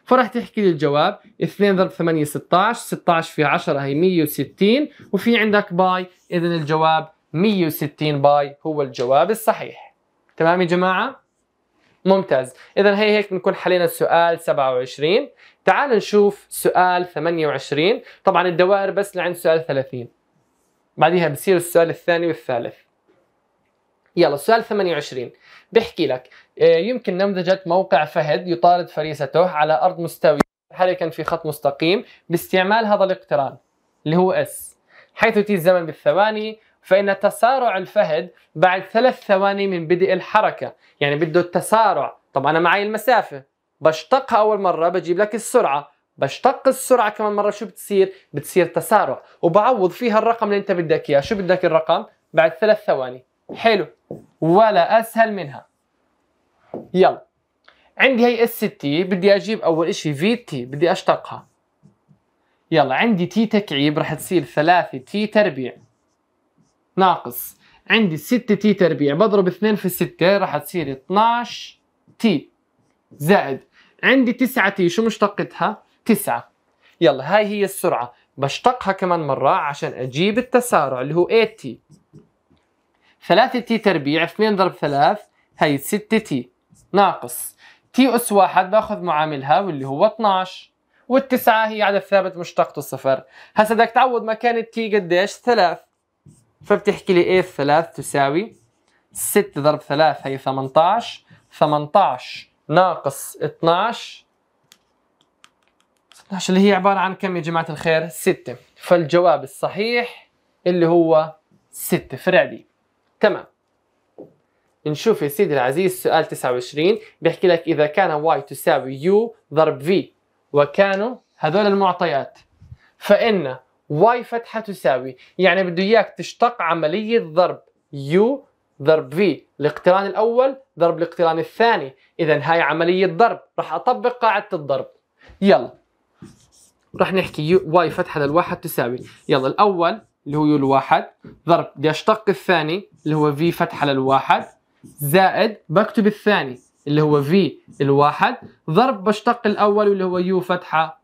فراح تحكي لي الجواب 2 ضرب 8 16 16 في 10 هي 160 وفي عندك باي اذا الجواب 160 باي هو الجواب الصحيح تمام يا جماعه ممتاز اذا هي هيك بنكون حلينا السؤال 27 تعال نشوف سؤال 28 طبعا الدوائر بس لعند سؤال 30 بعديها بصير السؤال الثاني والثالث يلا سؤال 28 بحكي لك إيه، يمكن نمذجة موقع فهد يطارد فريسته على أرض مستوية حركا في خط مستقيم باستعمال هذا الاقتران اللي هو اس حيث تي الزمن بالثواني فإن تسارع الفهد بعد ثلاث ثواني من بدء الحركة يعني بده التسارع طبعا أنا معي المسافة بشتقها أول مرة بجيب لك السرعة بشتق السرعة كمان مرة شو بتصير؟ بتصير تسارع وبعوض فيها الرقم اللي أنت بدك إياه شو بدك الرقم؟ بعد ثلاث ثواني حلو ولا أسهل منها يلا عندي هي اس تي بدي اجيب اول اشي في تي بدي اشتقها يلا عندي تي تكعيب رح تصير ثلاثة تي تربيع ناقص عندي ستة تي تربيع بضرب اثنين في ستة رح تصير اتناش تي زائد عندي تسعة تي شو مشتقتها؟ تسعة يلا هاي هي السرعة بشتقها كمان مرة عشان اجيب التسارع اللي هو اي تي ثلاثة تي تربيع اثنين ضرب ثلاث هاي ستة تي ناقص تي اس واحد باخذ معاملها واللي هو 12 والتسعة هي عدد ثابت مشتقته صفر هسا بدك تعوض مكان التي قديش ثلاث فبتحكي لي ايه الثلاث تساوي 6 ضرب 3 هي 18 18 ناقص 12 12 اللي هي عبارة عن كم يا جماعة الخير 6 فالجواب الصحيح اللي هو 6 فرعدي تمام نشوف يا سيدي العزيز سؤال 29 بيحكي لك إذا كان y تساوي u ضرب v وكانوا هذول المعطيات فإن y فتحة تساوي يعني بده إياك تشتق عملية ضرب u ضرب v الاقتران الأول ضرب الاقتران الثاني إذا هاي عملية ضرب راح أطبق قاعدة الضرب يلا راح نحكي يو واي فتحة للواحد تساوي يلا الأول اللي هو يو الواحد ضرب بدي أشتق الثاني اللي هو في فتحة للواحد زائد بكتب الثاني اللي هو في الواحد ضرب بشتق الأول واللي هو يو فتحة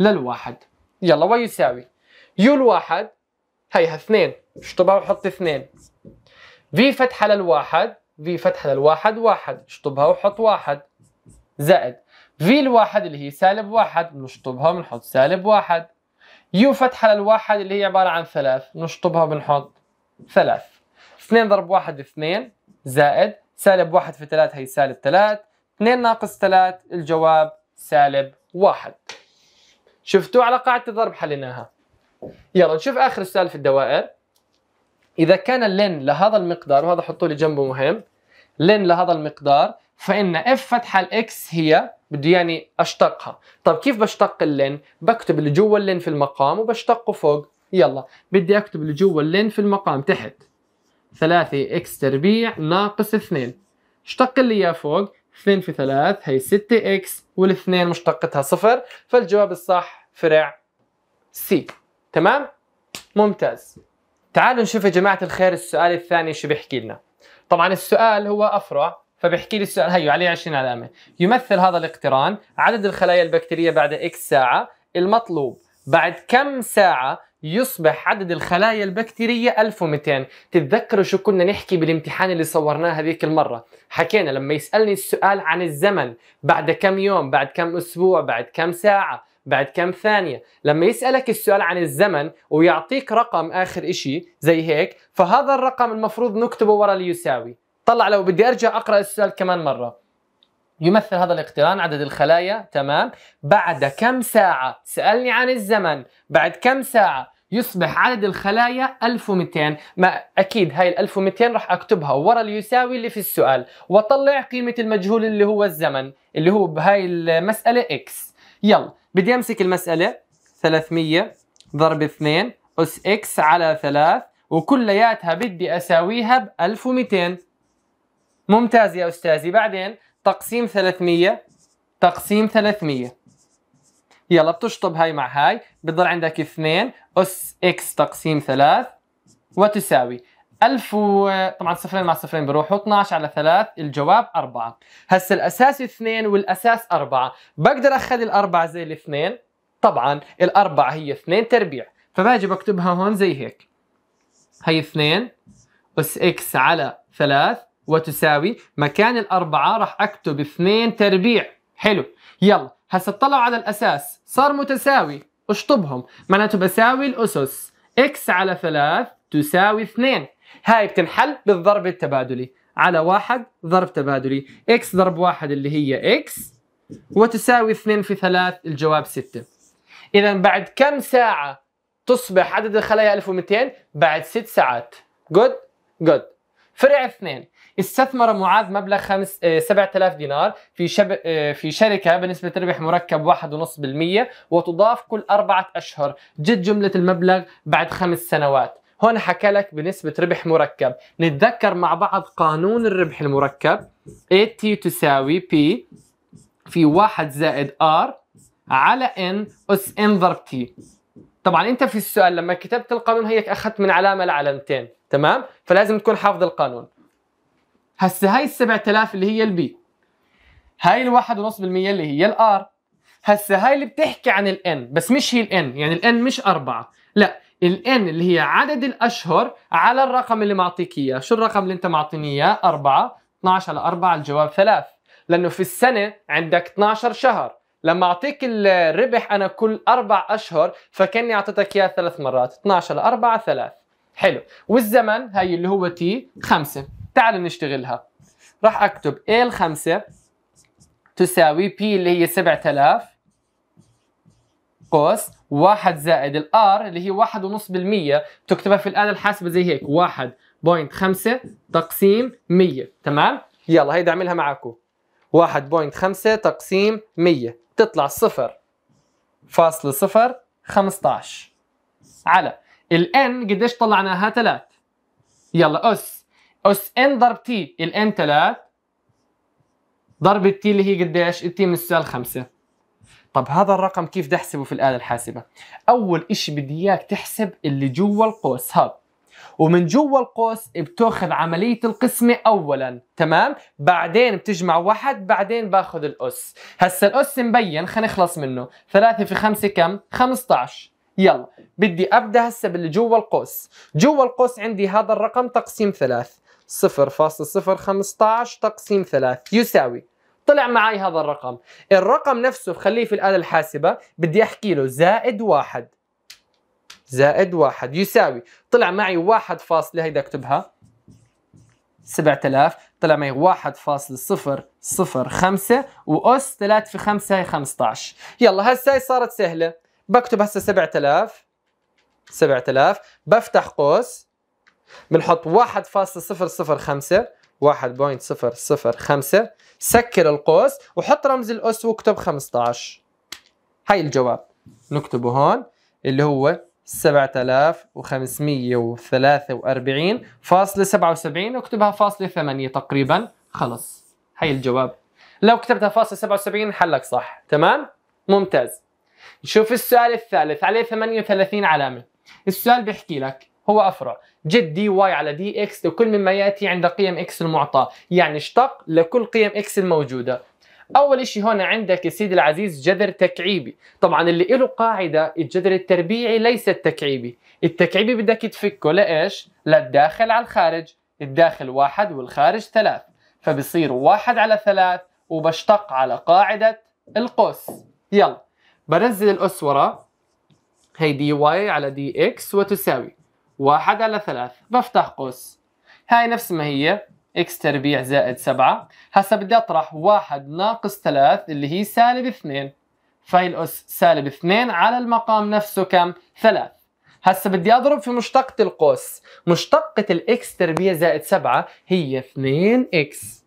للواحد يلا ويساوي يو الواحد هيها اثنين اشطبها وحط اثنين في فتحة للواحد في فتحة للواحد واحد اشطبها وحط واحد زائد في الواحد اللي هي سالب واحد بنشطبها بنحط سالب واحد يو فتحة للواحد اللي هي عبارة عن ثلاث نشطبها بنحط ثلاث 2 ضرب 1 2 زائد سالب 1 في 3 هي سالب 3 2 ناقص 3 الجواب سالب 1 شفتوا على قاعدة الضرب حليناها يلا نشوف آخر سؤال في الدوائر إذا كان لن لهذا المقدار وهذا حطوا لي جنبه مهم لن لهذا المقدار فإن اف فتحة الاكس هي بده يعني أشتقها طب كيف بشتق اللن؟ بكتب اللي جوا اللن في المقام وبشتقه فوق يلا بدي أكتب اللي جوا اللن في المقام تحت ثلاثة اكس تربيع ناقص اثنين اشتق لي اياه فوق 2 في 3 هي 6 اكس والاثنين مشتقتها صفر فالجواب الصح فرع سي تمام ممتاز تعالوا نشوف يا جماعه الخير السؤال الثاني شو بيحكي لنا طبعا السؤال هو افرع فبيحكي لي السؤال هيو عليه 20 علامه يمثل هذا الاقتران عدد الخلايا البكتيريه بعد اكس ساعه المطلوب بعد كم ساعه يصبح عدد الخلايا البكتيرية 1200 تتذكروا شو كنا نحكي بالامتحان اللي صورناه هذيك المرة حكينا لما يسألني السؤال عن الزمن بعد كم يوم بعد كم أسبوع بعد كم ساعة بعد كم ثانية لما يسألك السؤال عن الزمن ويعطيك رقم آخر إشي زي هيك فهذا الرقم المفروض نكتبه ورا اللي يساوي طلع لو بدي أرجع أقرأ السؤال كمان مرة يمثل هذا الاقتران عدد الخلايا تمام بعد كم ساعة سألني عن الزمن بعد كم ساعة يصبح عدد الخلايا 1200 ما اكيد هاي 1200 راح اكتبها ورا اليساوي اللي في السؤال واطلع قيمه المجهول اللي هو الزمن اللي هو بهاي المساله اكس يلا بدي امسك المساله 300 ضرب 2 اس اكس على 3 وكلياتها بدي اساويها ب 1200 ممتاز يا استاذي بعدين تقسيم 300 تقسيم 300 يلا بتشطب هاي مع هاي بضل عندك 2 اس اكس تقسيم 3 وتساوي 1000 و... طبعا صفرين مع صفرين بروحوا 12 على 3 الجواب 4 هسا الاساس 2 والاساس 4 بقدر اخذ الاربعه زي الاثنين طبعا الاربعه هي 2 تربيع فباجي بكتبها هون زي هيك هي 2 اس اكس على 3 وتساوي مكان الأربعة راح أكتب 2 تربيع حلو يلا هسا اطلعوا على الأساس صار متساوي اشطبهم معناته بساوي الأسس x على 3 تساوي 2 هاي بتنحل بالضرب التبادلي على 1 ضرب تبادلي x ضرب 1 اللي هي x وتساوي 2 في 3 الجواب 6 إذا بعد كم ساعة تصبح عدد الخلايا 1200 بعد 6 ساعات جود جود فرع 2 استثمر معاذ مبلغ خمس 7000 آه، دينار في شب آه، في شركه بنسبه ربح مركب 1.5% وتضاف كل اربعه اشهر، جد جمله المبلغ بعد خمس سنوات. هون حكى لك بنسبة ربح مركب نتذكر مع بعض قانون الربح المركب AT تساوي P في 1 زائد R على N أس N ضرب T طبعا انت في السؤال لما كتبت القانون هيك اخذت من علامة لعلامتين تمام فلازم تكون حافظ القانون هسه هاي ال 7000 اللي هي البي هاي ال 1.5% اللي هي الار هسه هاي اللي بتحكي عن الان بس مش هي الان يعني الان مش أربعة لا الان اللي هي عدد الاشهر على الرقم اللي معطيك اياه شو الرقم اللي انت معطيني اياه اربعه 12 على 4 الجواب 3 لانه في السنه عندك 12 شهر لما اعطيك الربح انا كل اربع اشهر فكاني اعطيتك اياه ثلاث مرات 12 على 4 3 حلو والزمن هي اللي هو تي 5 تعالوا نشتغلها راح اكتب A 5 تساوي P اللي هي 7000 قوس واحد زائد الار اللي هي واحد ونص بالمية بتكتبها في الآلة الحاسبة زي هيك واحد بوينت خمسة تقسيم مية تمام؟ يلا هيدا اعملها معكم واحد بوينت خمسة تقسيم مية تطلع صفر فاصلة صفر 15 على على الان قديش طلعناها ثلاث يلا أس اس ان ضرب تي الان 3 ضرب التي اللي هي قديش؟ التي من السؤال 5 طب هذا الرقم كيف بدي احسبه في الآلة الحاسبة؟ أول إشي بدي إياك تحسب اللي جوا القوس هذا ومن جوا القوس بتاخذ عملية القسمة أولا تمام؟ بعدين بتجمع واحد بعدين باخذ الأس هسا الأس مبين خلينا نخلص منه 3 في 5 كم؟ 15 يلا بدي أبدأ هسا باللي جوا القوس جوا القوس عندي هذا الرقم تقسيم ثلاث 0.015 تقسيم 3 يساوي طلع معي هذا الرقم الرقم نفسه خليه في الآلة الحاسبة بدي أحكي له زائد واحد زائد واحد يساوي طلع معي واحد فاصلة هيدا اكتبها 7000 طلع معي 1.005 وأس 3 في 5 هي 15 يلا هسا هي صارت سهلة بكتب هسا 7000 7000 بفتح قوس بنحط 1.005 1.005 سكر القوس وحط رمز الأس واكتب 15 هاي الجواب نكتبه هون اللي هو 7543 فاصلة 77 واكتبها فاصلة 8 تقريبا خلص هاي الجواب لو كتبتها فاصلة 77 حلك صح تمام ممتاز نشوف السؤال الثالث عليه 38 علامة السؤال بيحكي لك هو أفرع جد دي واي على دي اكس لكل مما يأتي عند قيم اكس المعطاة يعني اشتق لكل قيم اكس الموجودة اول اشي هون عندك يا سيدي العزيز جذر تكعيبي طبعا اللي له قاعده الجذر التربيعي ليس التكعيبي التكعيبي بدك تفكه لايش للداخل على الخارج الداخل واحد والخارج ثلاث فبصير واحد على ثلاث وبشتق على قاعده القوس يلا بنزل الاسوره هي دي واي على دي اكس وتساوي واحد على ثلاث بفتح قوس هاي نفس ما هي اكس تربيع زائد سبعة هسا بدي اطرح واحد ناقص ثلاث اللي هي سالب اثنين فهي الأس سالب اثنين على المقام نفسه كم؟ ثلاث هسا بدي اضرب في مشتقة القوس مشتقة الاكس تربيع زائد سبعة هي اثنين اكس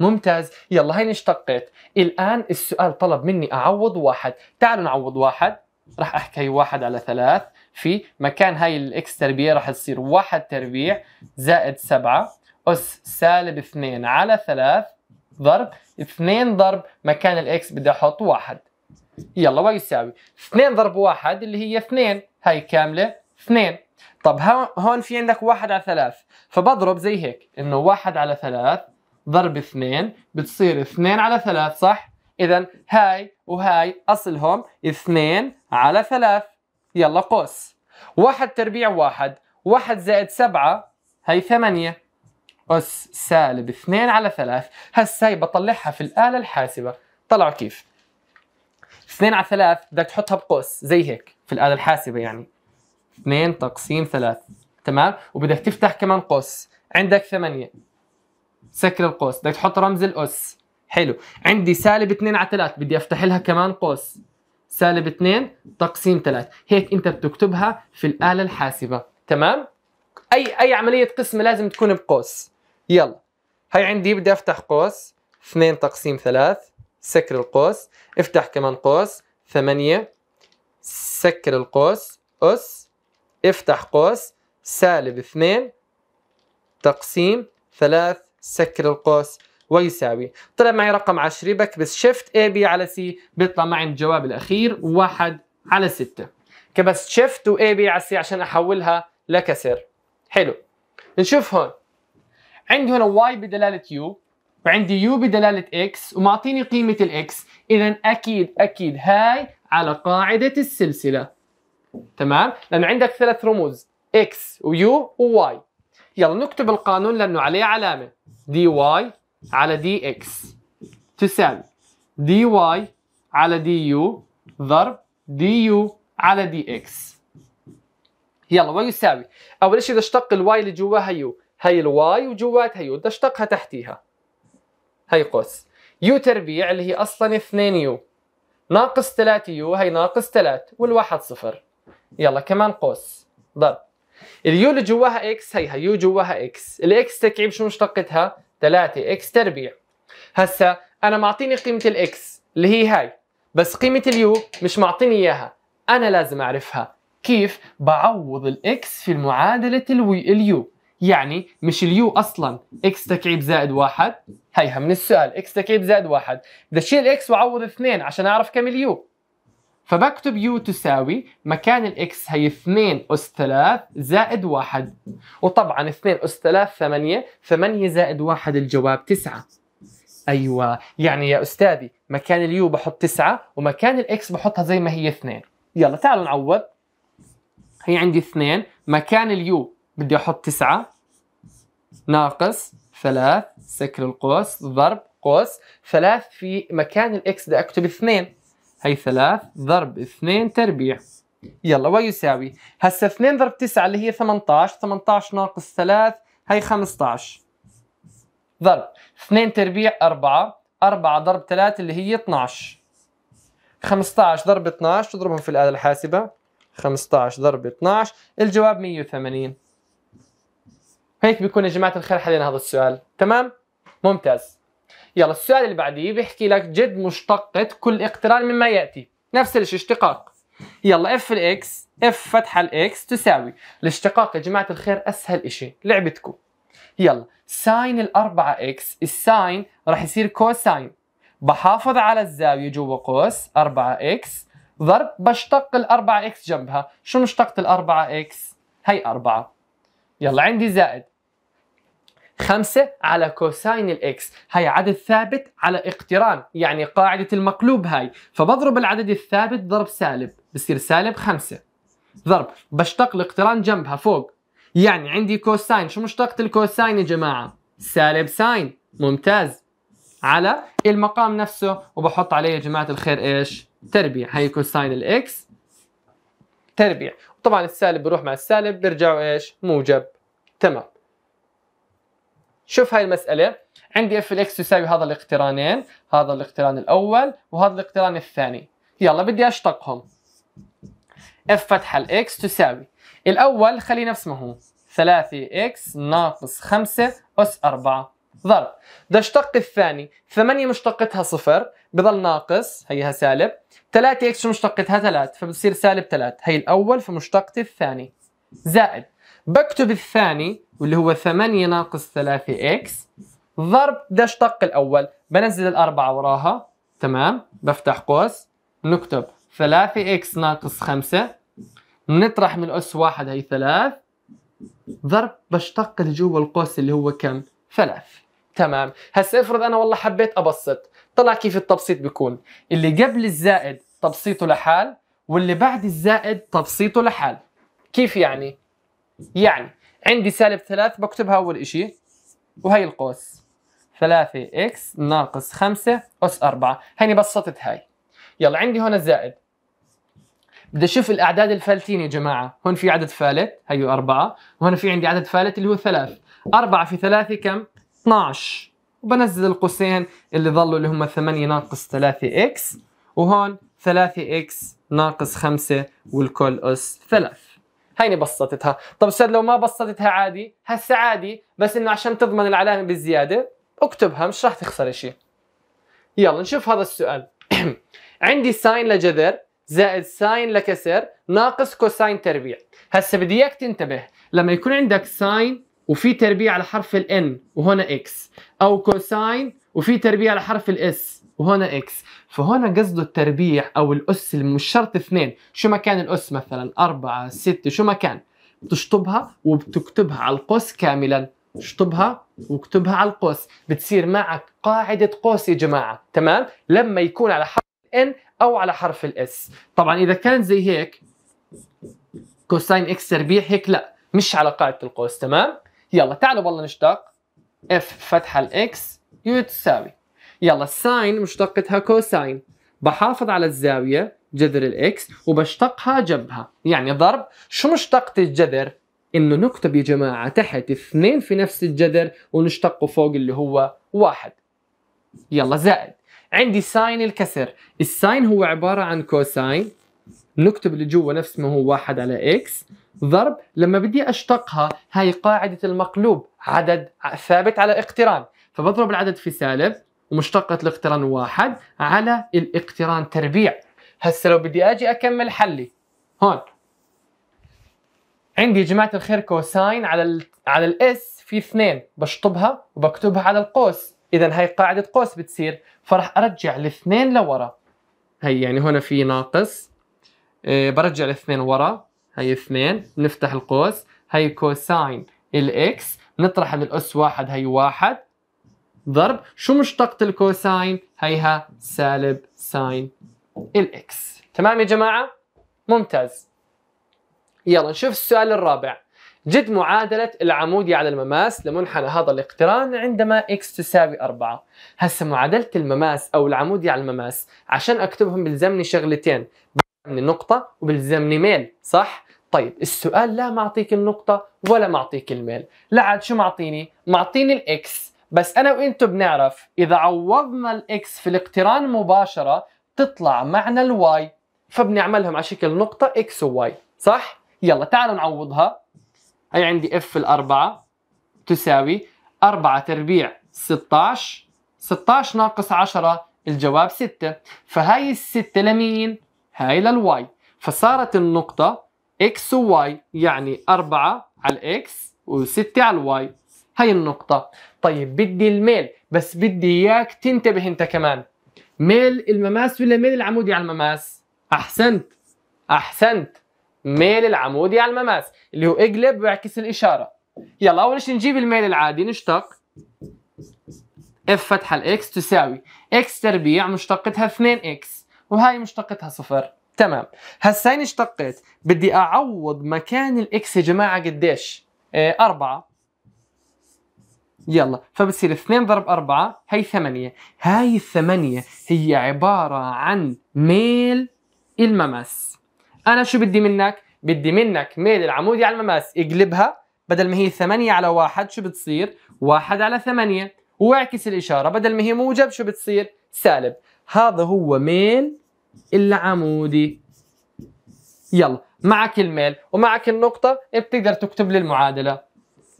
ممتاز يلا هيني اشتقيت الآن السؤال طلب مني أعوض واحد تعالوا نعوض واحد راح احكي واحد على ثلاث في مكان هاي الاكس تربيع راح تصير واحد تربيع زائد سبعة أس سالب اثنين على ثلاث ضرب اثنين ضرب مكان الاكس بدي أحط واحد يلا ويساوي اثنين ضرب واحد اللي هي اثنين هاي كاملة اثنين طب هون في عندك واحد على ثلاث فبضرب زي هيك انه واحد على ثلاث ضرب اثنين بتصير اثنين على ثلاث صح؟ إذا هاي وهاي أصلهم اثنين على ثلاث يلا قوس واحد تربيع واحد واحد زائد سبعة هي ثمانية أس سالب اثنين على ثلاث هسا هي بطلعها في الآلة الحاسبة طلعوا كيف اثنين على ثلاث بدك تحطها بقوس زي هيك في الآلة الحاسبة يعني اثنين تقسيم ثلاث تمام وبدك تفتح كمان قوس عندك ثمانية سكر القوس بدك تحط رمز الأس حلو عندي سالب 2 على 3 بدي افتح لها كمان قوس سالب 2 تقسيم 3 هيك انت بتكتبها في الآلة الحاسبة تمام اي اي عملية قسم لازم تكون بقوس يلا هي عندي بدي افتح قوس 2 تقسيم 3 سكر القوس افتح كمان قوس 8 سكر القوس اس افتح قوس سالب 2 تقسيم 3 سكر القوس ويساوي طلع معي رقم 10 بكبس شيفت اي بي على سي بيطلع معي الجواب الاخير واحد على ستة كبس شيفت واي بي على سي عشان احولها لكسر حلو نشوف هون عندي هنا واي بدلاله يو وعندي يو بدلاله اكس ومعطيني قيمه الاكس اذا اكيد اكيد هاي على قاعده السلسله تمام لانه عندك ثلاث رموز اكس ويو وواي يلا نكتب القانون لانه عليه علامه دي واي على دي اكس تساوي دي واي على دي يو ضرب دي يو على دي اكس يلا ويساوي اول شيء بدي اشتق الواي اللي جواها يو هي الواي وجواتها يو بدي اشتقها تحتيها هي قوس يو تربيع اللي هي اصلا 2 يو ناقص 3 يو هي ناقص 3 والواحد صفر يلا كمان قوس ضرب اليو اللي جواها اكس هيها يو جواها اكس الاكس تكعيب شو مشتقتها 3 اكس تربيع هسا انا معطيني قيمه الاكس اللي هي هاي بس قيمه اليو مش معطيني اياها انا لازم اعرفها كيف بعوض الاكس في معادله الوي اليو يعني مش اليو اصلا اكس تكعيب زائد واحد هيها من السؤال اكس تكعيب زائد واحد بدي اشيل اكس واعوض اثنين عشان اعرف كم اليو فبكتب يو تساوي مكان الاكس هي 2 أس 3 زائد 1 وطبعا 2 أس 3 8 8 زائد 1 الجواب 9 ايوه يعني يا استاذي مكان اليو بحط 9 ومكان الاكس بحطها زي ما هي 2 يلا تعالوا نعوض هي عندي 2 مكان اليو بدي احط 9 ناقص 3 سكر القوس ضرب قوس 3 في مكان الاكس بدي اكتب 2 هي ثلاث ضرب اثنين تربيع يلا ويساوي هسا 2 ضرب 9 اللي هي 18 18 ناقص 3 هي 15 ضرب 2 تربيع 4 4 ضرب 3 اللي هي 12 15 ضرب 12 تضربهم في الآلة الحاسبة 15 ضرب 12 الجواب 180 هيك بيكون يا جماعة الخير حلينا هذا السؤال تمام ممتاز يلا السؤال اللي بعديه بيحكي لك جد مشتقة كل اقتران مما يأتي نفس الشيء اشتقاق يلا اف الاكس اف فتحة الاكس تساوي الاشتقاق يا جماعة الخير اسهل اشي لعبتكم يلا ساين الأربعة اكس الساين راح يصير كوساين بحافظ على الزاوية جوا قوس اربعة اكس ضرب بشتق الأربعة اكس جنبها شو مشتقة الأربعة اكس هي أربعة يلا عندي زائد خمسة على كوساين الإكس هاي عدد ثابت على اقتران يعني قاعدة المقلوب هاي فبضرب العدد الثابت ضرب سالب بصير سالب خمسة ضرب بشتق الاقتران جنبها فوق يعني عندي كوساين شو مشتقة الكوساين يا جماعة سالب ساين ممتاز على المقام نفسه وبحط عليه يا جماعة الخير إيش تربيع هي كوساين الإكس تربيع طبعا السالب بروح مع السالب بيرجعوا إيش موجب تمام شوف هاي المسألة عندي اف الاكس يساوي هذا الاقترانين هذا الاقتران الأول وهذا الاقتران الثاني يلا بدي أشتقهم اف فتحة الاكس تساوي الأول خليه نفس ما هو 3 اكس ناقص 5 أس 4 ضرب بدي أشتق الثاني 8 مشتقتها صفر بضل ناقص هيها سالب 3 اكس مشتقتها 3 فبصير سالب 3 هي الأول في مشتقة الثاني زائد بكتب الثاني واللي هو 8 ناقص 3 اكس ضرب بدي اشتق الاول بنزل الاربعه وراها تمام بفتح قوس نكتب 3 اكس ناقص 5 بنطرح من الاس واحد هي 3 ضرب بشتق اللي جوا القوس اللي هو كم؟ 3 تمام هسا افرض انا والله حبيت ابسط طلع كيف التبسيط بيكون اللي قبل الزائد تبسيطه لحال واللي بعد الزائد تبسيطه لحال كيف يعني؟ يعني عندي سالب 3 بكتبها أول شيء وهي القوس 3 إكس ناقص 5 أس 4 هيني بسطت هاي يلا عندي هون زائد بدي اشوف الاعداد الفالتين يا جماعه هون في عدد فالت هيو 4 وهون في عندي عدد فالت اللي هو 3 4 في 3 كم 12 وبنزل القوسين اللي ظلوا اللي هم 8 ناقص 3 اكس وهون 3 اكس ناقص 5 والكل اس 3 هيني بسطتها طب استاذ لو ما بسطتها عادي هسه عادي بس انه عشان تضمن العلامه بالزياده اكتبها مش راح تخسر شيء يلا نشوف هذا السؤال [clears throat] عندي ساين لجذر زائد ساين لكسر ناقص كوساين تربيع هسه بدي اياك تنتبه لما يكون عندك ساين وفي تربيع على حرف الان وهنا اكس او كوساين وفي تربيع على حرف الاس وهنا اكس فهنا قصده التربيع او الاس مش شرط اثنين شو ما كان الاس مثلا أربعة ستة شو ما كان بتشطبها وبتكتبها على القوس كاملا اشطبها واكتبها على القوس بتصير معك قاعدة قوس يا جماعة تمام لما يكون على حرف ان او على حرف الاس طبعا اذا كان زي هيك كوساين اكس تربيع هيك لا مش على قاعدة القوس تمام يلا تعالوا والله نشتاق اف فتحة الاكس يتساوي يلا الساين مشتقتها كوساين بحافظ على الزاوية جذر الاكس وبشتقها جنبها يعني ضرب شو مشتقة الجذر؟ انه نكتب يا جماعة تحت اثنين في نفس الجذر ونشتقه فوق اللي هو واحد يلا زائد عندي ساين الكسر الساين هو عبارة عن كوساين نكتب اللي جوا نفس ما هو واحد على اكس ضرب لما بدي اشتقها هاي قاعدة المقلوب عدد ثابت على اقتران فبضرب العدد في سالب ومشتقة الاقتران واحد على الاقتران تربيع هسه لو بدي اجي اكمل حلي هون عندي يا جماعة الخير كوساين على الـ على الاس في اثنين بشطبها وبكتبها على القوس اذا هاي قاعدة قوس بتصير فراح ارجع الاثنين لورا هي يعني هنا في ناقص إيه برجع الاثنين ورا هي اثنين بنفتح القوس هي كوساين الاكس نطرح من الاس واحد هي واحد ضرب شو مشتقة الكوساين هيها سالب ساين الاكس تمام يا جماعة ممتاز يلا نشوف السؤال الرابع جد معادلة العمودي على المماس لمنحنى هذا الاقتران عندما x تساوي 4 هسا معادلة المماس أو العمودي على المماس عشان أكتبهم بلزمني شغلتين بلزمني نقطة وبلزمني ميل صح؟ طيب السؤال لا معطيك النقطة ولا معطيك الميل لا عاد شو معطيني؟ معطيني الاكس بس انا وانتم بنعرف اذا عوضنا الاكس في الاقتران مباشره تطلع معنا الواي فبنعملهم على شكل نقطه اكس وواي صح يلا تعالوا نعوضها هي عندي اف الأربعة تساوي 4 تربيع 16 16 ناقص 10 الجواب 6 فهي الستة لمين؟ هاي للواي فصارت النقطة اكس وواي يعني 4 على الاكس و6 على الواي هاي النقطة طيب بدي الميل بس بدي إياك تنتبه أنت كمان ميل المماس ولا ميل العمودي على المماس أحسنت أحسنت ميل العمودي على المماس اللي هو اقلب واعكس الإشارة يلا أول شيء نجيب الميل العادي نشتق اف فتحة الاكس تساوي اكس تربيع مشتقتها 2 اكس وهاي مشتقتها صفر تمام هسا اشتقت بدي اعوض مكان الاكس يا جماعه قديش؟ آه، أربعة يلا فبتصير 2 ضرب 4 هي 8 هاي الثمانية هي عبارة عن ميل المماس أنا شو بدي منك؟ بدي منك ميل العمودي على المماس اقلبها بدل ما هي 8 على 1 شو بتصير؟ 1 على 8 واعكس الإشارة بدل ما هي موجب شو بتصير؟ سالب هذا هو ميل العمودي يلا معك الميل ومعك النقطة بتقدر تكتب لي المعادلة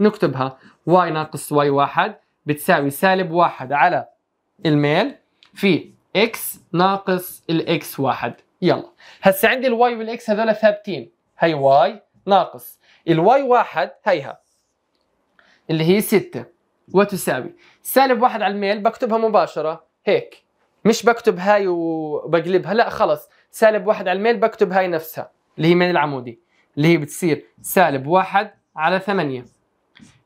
نكتبها واي ناقص واي واحد بتساوي سالب واحد على الميل في اكس ناقص الاكس واحد يلا هسا عندي الواي والاكس هذول ثابتين هي واي ناقص الواي واحد هيها اللي هي ستة وتساوي سالب واحد على الميل بكتبها مباشرة هيك مش بكتب هاي وبقلبها لا خلص سالب واحد على الميل بكتب هاي نفسها اللي هي من العمودي اللي هي بتصير سالب واحد على ثمانية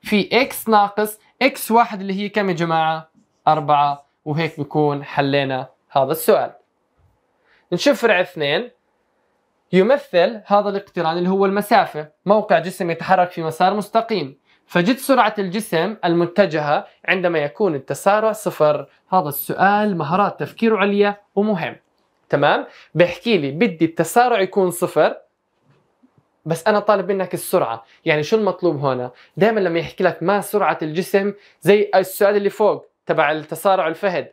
في اكس ناقص اكس واحد اللي هي كم يا جماعه؟ أربعة وهيك بكون حلينا هذا السؤال نشوف فرع اثنين يمثل هذا الاقتران اللي هو المسافة موقع جسم يتحرك في مسار مستقيم فجد سرعة الجسم المتجهة عندما يكون التسارع صفر هذا السؤال مهارات تفكير عليا ومهم تمام بحكي لي بدي التسارع يكون صفر بس انا طالب منك السرعه يعني شو المطلوب هنا دائما لما يحكي لك ما سرعه الجسم زي السؤال اللي فوق تبع التسارع الفهد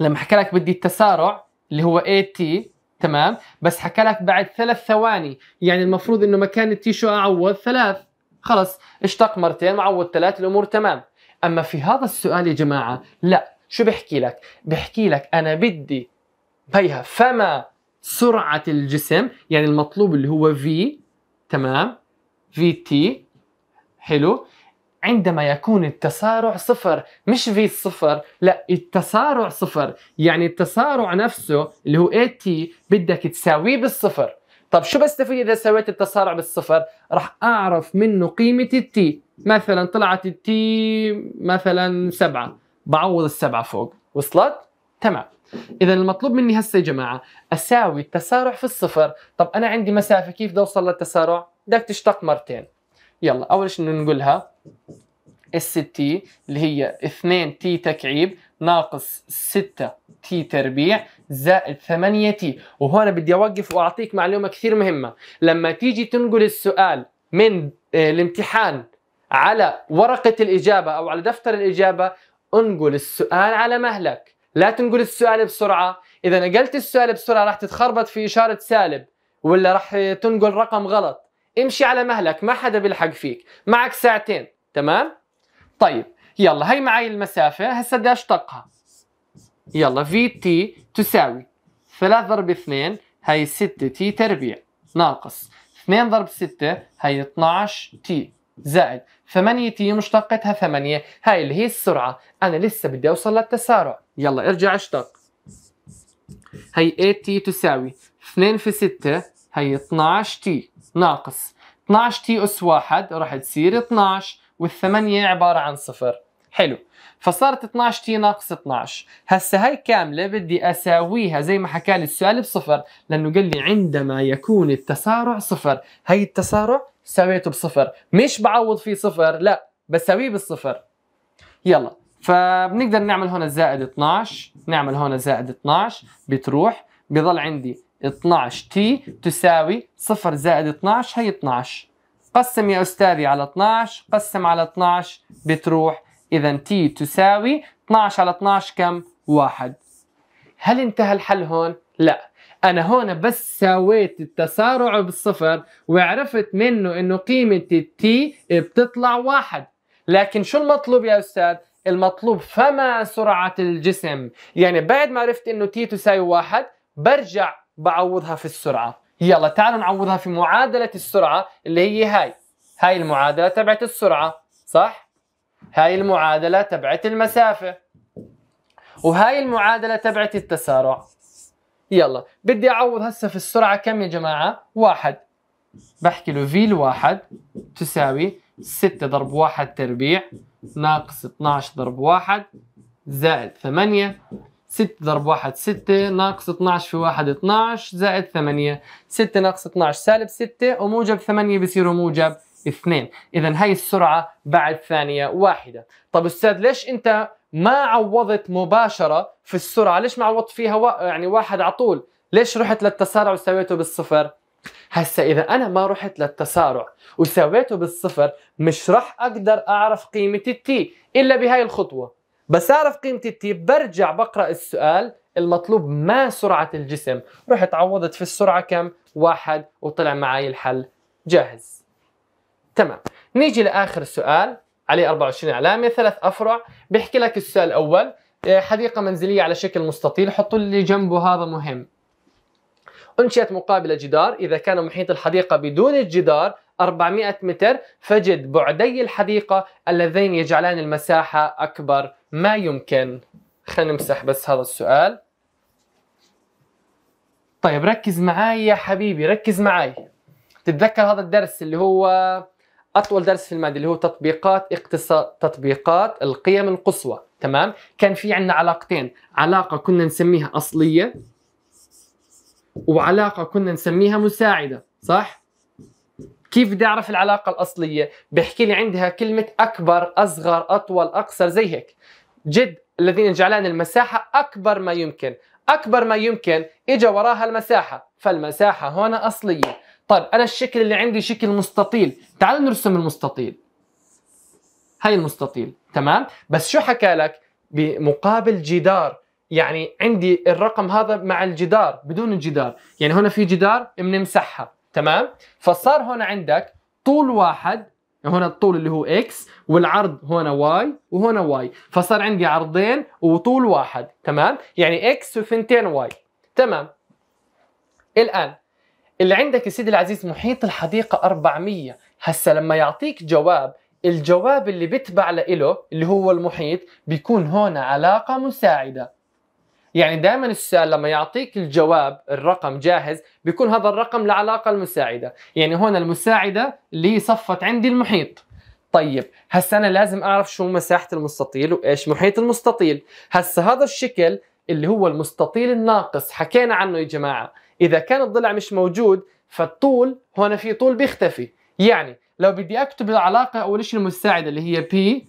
لما حكى لك بدي التسارع اللي هو اي تي تمام بس حكى لك بعد ثلاث ثواني يعني المفروض انه مكان التي شو اعوض ثلاث خلص اشتق مرتين معوض ثلاث الامور تمام اما في هذا السؤال يا جماعه لا شو بحكي لك بحكي لك انا بدي بيها فما سرعه الجسم يعني المطلوب اللي هو في تمام في تي حلو عندما يكون التسارع صفر مش في صفر لا التسارع صفر يعني التسارع نفسه اللي هو اي تي بدك تساويه بالصفر طب شو بستفيد اذا سويت التسارع بالصفر راح اعرف منه قيمه التي مثلا طلعت التي مثلا سبعة بعوض السبعة فوق وصلت تمام اذا المطلوب مني هسه يا جماعه اساوي التسارع في الصفر طب انا عندي مسافه كيف بدي اوصل للتسارع بدك تشتق مرتين يلا اول شيء ننقلها اس تي اللي هي 2 تي تكعيب ناقص 6 تي تربيع زائد 8 تي وهون بدي اوقف واعطيك معلومه كثير مهمه لما تيجي تنقل السؤال من آه، الامتحان على ورقه الاجابه او على دفتر الاجابه انقل السؤال على مهلك لا تنقل السؤال بسرعة إذا نقلت السؤال بسرعة راح تتخربط في إشارة سالب ولا راح تنقل رقم غلط امشي على مهلك ما حدا بيلحق فيك معك ساعتين تمام طيب يلا هي معي المسافة هسا بدي أشتقها يلا في تي تساوي 3 ضرب 2 هي 6 تي تربيع ناقص 2 ضرب 6 هي 12 تي زائد 8 تي مشتقتها 8 هاي اللي هي السرعة أنا لسه بدي أوصل للتسارع يلا ارجع اشتق هي 8 تي تساوي 2 في 6 هي 12 تي ناقص 12 تي أس 1 راح تصير 12 والثمانية عبارة عن صفر حلو فصارت 12 تي ناقص 12 هسه هي كاملة بدي أساويها زي ما حكى لي السؤال بصفر لأنه قال لي عندما يكون التسارع صفر هي التسارع سويته بصفر مش بعوض فيه صفر لا بساويه بالصفر يلا فبنقدر نعمل هون زائد 12 نعمل هون زائد 12 بتروح بضل عندي 12 تي تساوي 0 زائد 12 هي 12 قسم يا أستاذي على 12 قسم على 12 بتروح إذا تي تساوي 12 على 12 كم؟ واحد هل انتهى الحل هون؟ لا أنا هون بس ساويت التسارع بالصفر وعرفت منه إنه قيمة التي بتطلع واحد لكن شو المطلوب يا أستاذ؟ المطلوب فما سرعة الجسم يعني بعد ما عرفت انه تي تساوي واحد برجع بعوضها في السرعة يلا تعالوا نعوضها في معادلة السرعة اللي هي هاي هاي المعادلة تبعت السرعة صح؟ هاي المعادلة تبعت المسافة وهاي المعادلة تبعت التسارع يلا بدي أعوض هسه في السرعة كم يا جماعة؟ واحد بحكي له في الواحد تساوي 6 ضرب 1 تربيع ناقص 12 ضرب 1 زائد 8 6 ضرب 1 6 ناقص 12 في 1 12 زائد 8 6 ناقص 12 سالب 6 وموجب 8 بصير موجب 2 اذا هي السرعه بعد ثانيه واحده طب استاذ ليش انت ما عوضت مباشره في السرعه ليش ما عوضت فيها و... يعني واحد على طول ليش رحت للتسارع وسويته بالصفر هسا اذا انا ما رحت للتسارع وسويته بالصفر مش راح اقدر اعرف قيمه التي الا بهاي الخطوه بس اعرف قيمه التي برجع بقرا السؤال المطلوب ما سرعه الجسم رحت عوضت في السرعه كم واحد وطلع معي الحل جاهز تمام نيجي لاخر سؤال عليه 24 علامه ثلاث افرع بيحكي لك السؤال الاول إيه، حديقه منزليه على شكل مستطيل حطوا اللي جنبه هذا مهم أنشئت مقابل جدار إذا كان محيط الحديقة بدون الجدار 400 متر فجد بعدي الحديقة اللذين يجعلان المساحة أكبر ما يمكن خلينا نمسح بس هذا السؤال طيب ركز معاي يا حبيبي ركز معاي تتذكر هذا الدرس اللي هو اطول درس في الماده اللي هو تطبيقات اقتصاد تطبيقات القيم القصوى تمام كان في عندنا علاقتين علاقه كنا نسميها اصليه وعلاقه كنا نسميها مساعده صح كيف بدي اعرف العلاقه الاصليه بحكي لي عندها كلمه اكبر اصغر اطول اقصر زي هيك جد الذين جعلان المساحه اكبر ما يمكن اكبر ما يمكن اجى وراها المساحه فالمساحه هنا اصليه طيب انا الشكل اللي عندي شكل مستطيل تعال نرسم المستطيل هاي المستطيل تمام بس شو حكى لك بمقابل جدار يعني عندي الرقم هذا مع الجدار بدون الجدار يعني هنا في جدار بنمسحها تمام فصار هنا عندك طول واحد هنا الطول اللي هو اكس والعرض هنا واي وهنا واي فصار عندي عرضين وطول واحد تمام يعني اكس وثنتين واي تمام الان اللي عندك يا سيدي العزيز محيط الحديقه 400 هسا لما يعطيك جواب الجواب اللي بتبع له اللي هو المحيط بيكون هون علاقه مساعده يعني دائما السؤال لما يعطيك الجواب الرقم جاهز بيكون هذا الرقم لعلاقة المساعدة يعني هون المساعدة اللي صفت عندي المحيط طيب هسا انا لازم اعرف شو مساحه المستطيل وايش محيط المستطيل هسا هذا الشكل اللي هو المستطيل الناقص حكينا عنه يا جماعه اذا كان الضلع مش موجود فالطول هون في طول بيختفي يعني لو بدي اكتب العلاقه اول شيء المساعده اللي هي بي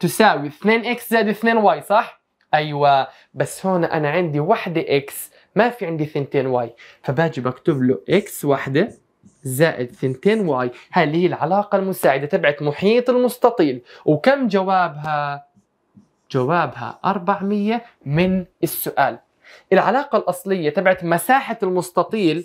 تساوي 2x زائد 2y صح ايوه بس هون انا عندي وحده اكس ما في عندي ثنتين واي فباجي بكتب له اكس وحده زائد ثنتين واي هاي اللي هي العلاقه المساعده تبعت محيط المستطيل وكم جوابها جوابها 400 من السؤال العلاقه الاصليه تبعت مساحه المستطيل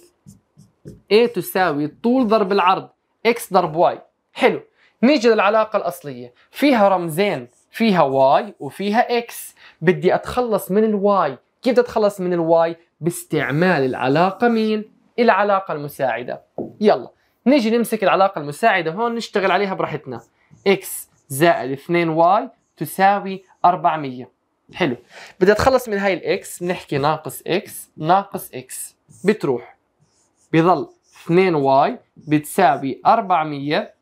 A تساوي طول ضرب العرض x ضرب y حلو نيجي للعلاقة الأصلية فيها رمزين فيها واي وفيها اكس بدي اتخلص من الواي كيف بدي اتخلص من الواي باستعمال العلاقه مين العلاقه المساعده يلا نيجي نمسك العلاقه المساعده هون نشتغل عليها براحتنا اكس زائد 2y تساوي 400 حلو بدي اتخلص من هاي الاكس بنحكي ناقص اكس ناقص اكس بتروح بضل 2y بتساوي 400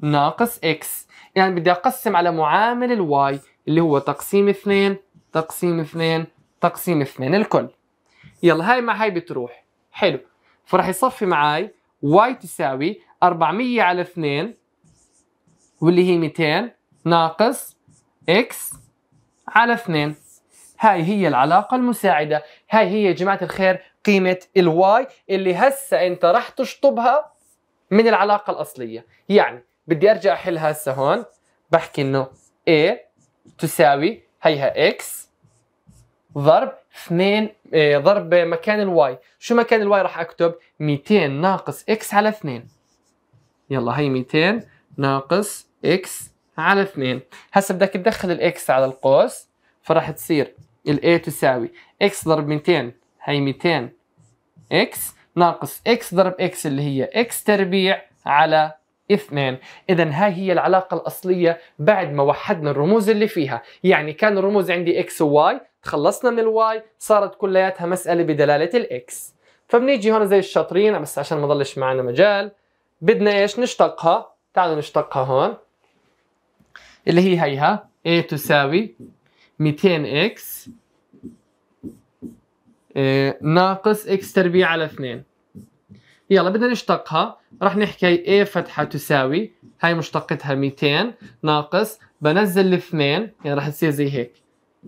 ناقص اكس يعني بدي اقسم على معامل الواي اللي هو تقسيم اثنين تقسيم اثنين تقسيم اثنين الكل يلا هاي مع هاي بتروح حلو فراح يصفي معي واي تساوي 400 على 2 واللي هي 200 ناقص اكس على 2 هاي هي العلاقة المساعدة هاي هي يا جماعة الخير قيمة الواي اللي هسه انت راح تشطبها من العلاقة الأصلية يعني بدي ارجع احل هسه هون بحكي انه A تساوي هيها X ضرب 2 آه، ضرب مكان الواي شو مكان الواي راح اكتب 200 ناقص X على 2 يلا هي 200 ناقص X على 2 هسه بدك تدخل الاكس على القوس فراح تصير A تساوي X ضرب 200 هي 200 X ناقص X ضرب X اللي هي X تربيع على اثنين اذا ها هي العلاقة الاصلية بعد ما وحدنا الرموز اللي فيها يعني كان الرموز عندي اكس وواي تخلصنا من الواي صارت كلياتها مسألة بدلالة الاكس فبنيجي هون زي الشاطرين بس عشان ما ضلش معنا مجال بدنا ايش نشتقها تعالوا نشتقها هون اللي هي هيها A تساوي 200 x آه، ناقص x تربيع على 2 يلا بدنا نشتقها رح نحكي A فتحة تساوي هاي مشتقتها 200 ناقص بنزل الاثنين يعني رح تصير زي هيك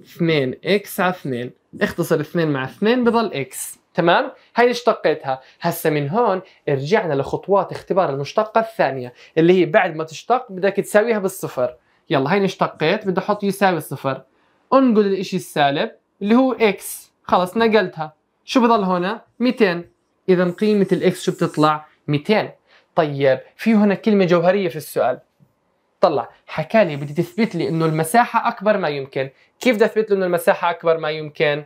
2 x على 2 اختصر 2 مع 2 بضل x تمام هاي اشتقيتها هسا من هون رجعنا لخطوات اختبار المشتقة الثانية اللي هي بعد ما تشتق بدك تساويها بالصفر يلا هاي اشتقيت بدي احط يساوي الصفر انقل الاشي السالب اللي هو x، خلص نقلتها شو بضل هنا 200 اذا قيمة الاكس شو بتطلع 200 طيب في هنا كلمه جوهريه في السؤال طلع حكى لي بدي تثبت لي انه المساحه اكبر ما يمكن كيف بدي اثبت له انه المساحه اكبر ما يمكن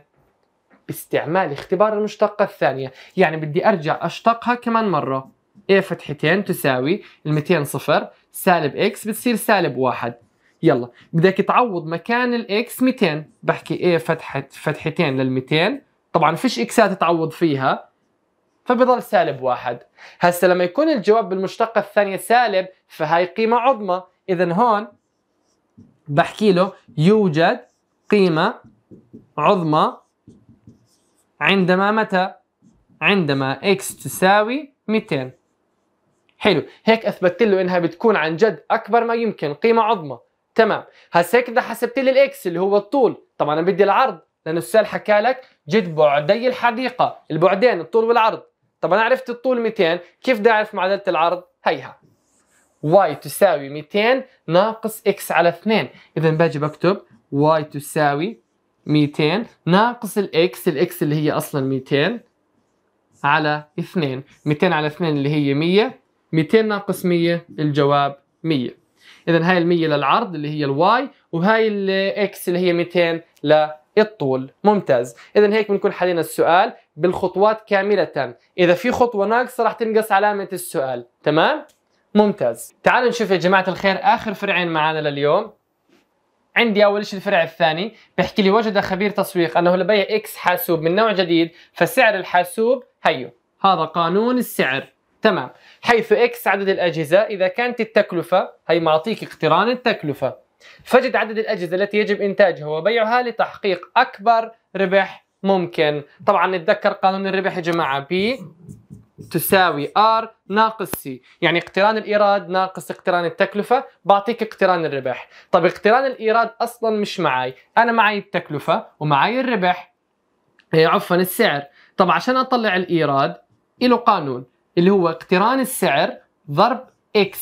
باستعمال اختبار المشتقة الثانية يعني بدي أرجع أشتقها كمان مرة A فتحتين تساوي ال 200 صفر سالب x بتصير سالب واحد يلا بدك تعوض مكان الاكس 200 بحكي A فتحة فتحتين لل 200 طبعا فيش اكسات تعوض فيها فبضل سالب واحد هسه لما يكون الجواب بالمشتقة الثانية سالب فهاي قيمة عظمى إذا هون بحكي له يوجد قيمة عظمى عندما متى؟ عندما x تساوي 200 حلو هيك اثبتت له انها بتكون عن جد اكبر ما يمكن قيمه عظمى تمام هسه هيك اذا حسبت لي الاكس اللي هو الطول طبعا انا بدي العرض لانه السؤال حكى لك جد بعدي الحديقه البعدين الطول والعرض طب انا عرفت الطول 200 كيف بدي اعرف معادله العرض هيها y تساوي 200 ناقص x على 2 اذا باجي بكتب y تساوي 200 ناقص الاكس الاكس اللي هي اصلا 200 على 2 200 على 2 اللي هي 100 200 ناقص 100 الجواب 100 اذا هاي ال 100 للعرض اللي هي الواي وهاي الاكس اللي هي 200 الطول ممتاز اذا هيك بنكون حلينا السؤال بالخطوات كاملة اذا في خطوة ناقصة راح تنقص علامة السؤال تمام ممتاز تعالوا نشوف يا جماعة الخير اخر فرعين معنا لليوم عندي اول شيء الفرع الثاني بحكي لي وجد خبير تسويق انه لبيع اكس حاسوب من نوع جديد فسعر الحاسوب هيو هذا قانون السعر تمام حيث اكس عدد الاجهزه اذا كانت التكلفه هي معطيك اقتران التكلفه فجد عدد الأجهزة التي يجب إنتاجها وبيعها لتحقيق أكبر ربح ممكن طبعا نتذكر قانون الربح يا جماعة B تساوي R ناقص C يعني اقتران الإيراد ناقص اقتران التكلفة بعطيك اقتران الربح طب اقتران الإيراد أصلا مش معي أنا معي التكلفة ومعي الربح إيه، عفوا السعر طب عشان أطلع الإيراد له قانون اللي هو اقتران السعر ضرب X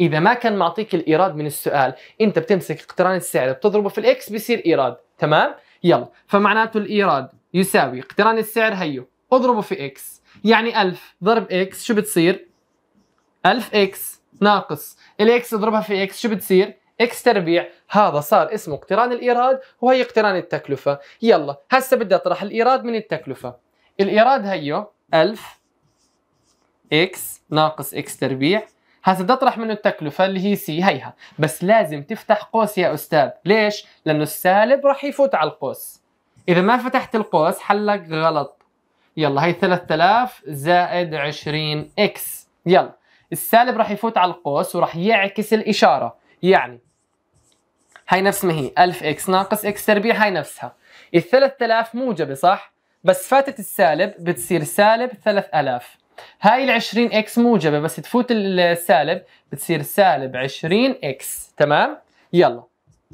اذا ما كان معطيك الايراد من السؤال انت بتمسك اقتران السعر بتضربه في الاكس بيصير ايراد تمام يلا فمعناته الايراد يساوي اقتران السعر هيو اضربه في اكس يعني 1000 ضرب اكس شو بتصير 1000 اكس ناقص الاكس اضربها في اكس شو بتصير اكس تربيع هذا صار اسمه اقتران الايراد وهي اقتران التكلفه يلا هسه بدي اطرح الايراد من التكلفه الايراد هيو 1000 اكس ناقص اكس تربيع هسه بدي اطرح منه التكلفه اللي هي سي هيها بس لازم تفتح قوس يا استاذ ليش لانه السالب راح يفوت على القوس اذا ما فتحت القوس حلك غلط يلا هي 3000 زائد 20 اكس يلا السالب راح يفوت على القوس وراح يعكس الاشاره يعني هاي نفس ما هي 1000 اكس ناقص اكس تربيع هاي نفسها ال 3000 موجبه صح بس فاتت السالب بتصير سالب 3000 هاي ال 20 اكس موجبه بس تفوت السالب بتصير سالب 20 اكس تمام يلا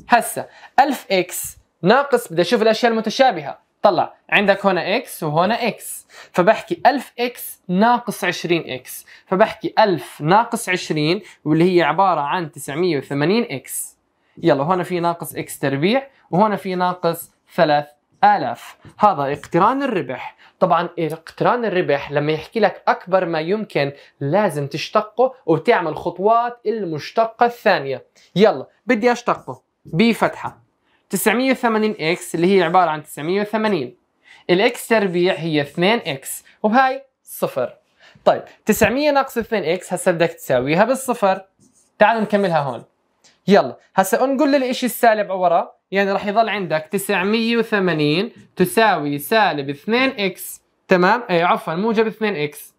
هسه 1000 اكس ناقص بدي اشوف الاشياء المتشابهه طلع عندك هنا اكس وهنا اكس فبحكي 1000 اكس ناقص 20 اكس فبحكي 1000 ناقص 20 واللي هي عباره عن 980 اكس يلا هنا في ناقص اكس تربيع وهنا في ناقص 3 آلاف هذا اقتران الربح طبعا اقتران الربح لما يحكي لك أكبر ما يمكن لازم تشتقه وتعمل خطوات المشتقة الثانية يلا بدي أشتقه بفتحة 980 اكس اللي هي عبارة عن 980 الاكس تربيع هي 2 اكس وهي صفر طيب 900 ناقص 2 اكس هسا بدك تساويها بالصفر تعالوا نكملها هون يلا هسا انقل الاشي السالب ورا يعني راح يظل عندك 980 تساوي سالب 2 اكس تمام اي عفوا موجب 2 اكس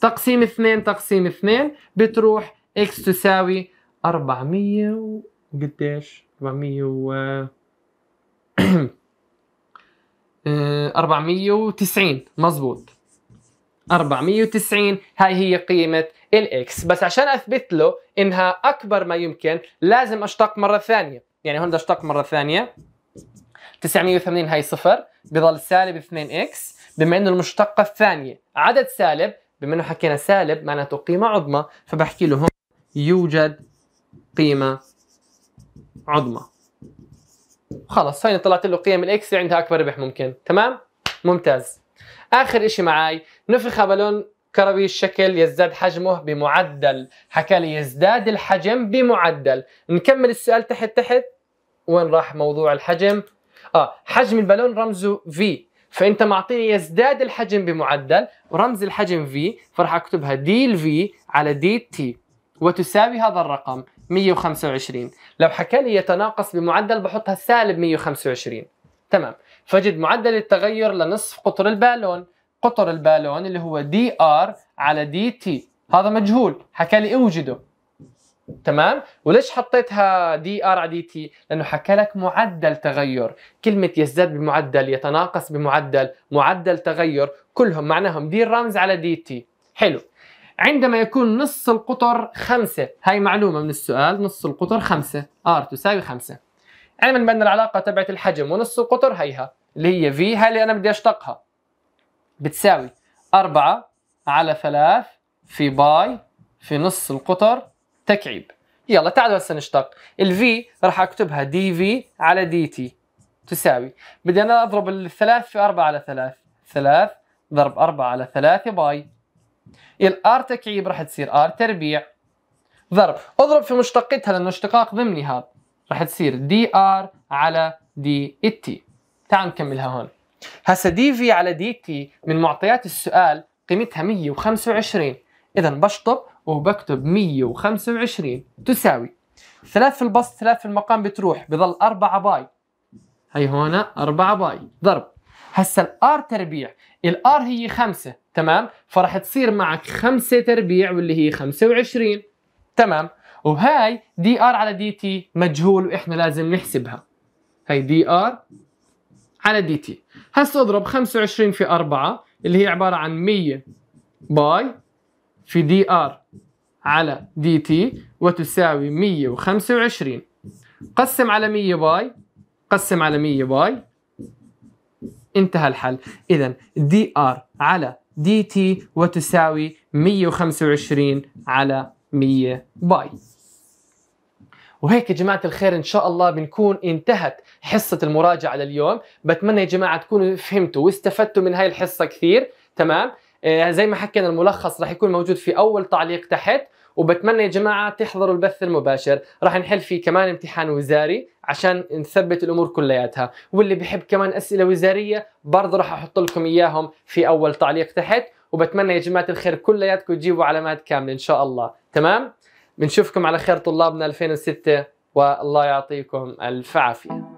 تقسيم 2 تقسيم 2 بتروح اكس تساوي 400 وقديش 400 و 490 مزبوط 490 هاي هي قيمة الاكس بس عشان اثبت له انها اكبر ما يمكن لازم اشتق مرة ثانية يعني هون بدي اشتق مره ثانيه 980 هي صفر بضل سالب 2 اكس بما انه المشتقه الثانيه عدد سالب بما انه حكينا سالب معناته قيمه عظمى فبحكي له هون يوجد قيمه عظمى خلص هيني طلعت له قيم الاكس اللي عندها اكبر ربح ممكن تمام ممتاز اخر اشي معي نفخ بالون كروي الشكل يزداد حجمه بمعدل حكى لي يزداد الحجم بمعدل نكمل السؤال تحت تحت وين راح موضوع الحجم اه حجم البالون رمزه في فانت معطيني يزداد الحجم بمعدل ورمز الحجم في فراح اكتبها دي في على دي تي وتساوي هذا الرقم 125 لو حكى لي يتناقص بمعدل بحطها سالب 125 تمام فجد معدل التغير لنصف قطر البالون قطر البالون اللي هو دي ار على دي تي هذا مجهول حكى لي اوجده تمام وليش حطيتها دي ار على دي تي لانه حكى لك معدل تغير كلمه يزداد بمعدل يتناقص بمعدل معدل تغير كلهم معناهم دي رمز على دي تي حلو عندما يكون نص القطر خمسة هاي معلومة من السؤال نص القطر خمسة R تساوي خمسة علما بأن العلاقة تبعت الحجم ونص القطر هيها اللي هي V هاي اللي أنا بدي أشتقها بتساوي أربعة على ثلاث في باي في نص القطر تكعيب يلا تعالوا هسه نشتق الفي راح اكتبها دي في على دي تي تساوي بدي انا اضرب الثلاث في 4 على 3 3 ضرب 4 على 3 باي الار تكعيب راح تصير ار تربيع ضرب اضرب في مشتقتها لانه اشتقاق ضمني هذا راح تصير دي ار على دي تي تعال نكملها هون هسه دي في على دي تي من معطيات السؤال قيمتها 125 اذا بشطب وبكتب 125 تساوي 3 في البسط 3 في المقام بتروح بظل 4 باي هي هون 4 باي ضرب هسا الار تربيع الار هي 5 تمام فراح تصير معك 5 تربيع واللي هي 25 تمام وهاي دي ار على دي تي مجهول واحنا لازم نحسبها هي دي ار على دي تي هسه اضرب 25 في 4 اللي هي عباره عن 100 باي في دي ار على دي تي وتساوي 125 قسم على 100 باي قسم على 100 باي انتهى الحل اذا دي ار على دي تي وتساوي 125 على 100 باي وهيك يا جماعة الخير إن شاء الله بنكون انتهت حصة المراجعة لليوم بتمنى يا جماعة تكونوا فهمتوا واستفدتوا من هاي الحصة كثير تمام آه، زي ما حكينا الملخص رح يكون موجود في أول تعليق تحت وبتمنى يا جماعه تحضروا البث المباشر راح نحل فيه كمان امتحان وزاري عشان نثبت الامور كلياتها واللي بحب كمان اسئله وزاريه برضه راح احط لكم اياهم في اول تعليق تحت وبتمنى يا جماعه الخير كلياتكم تجيبوا علامات كامله ان شاء الله تمام بنشوفكم على خير طلابنا 2006 والله يعطيكم الف عافيه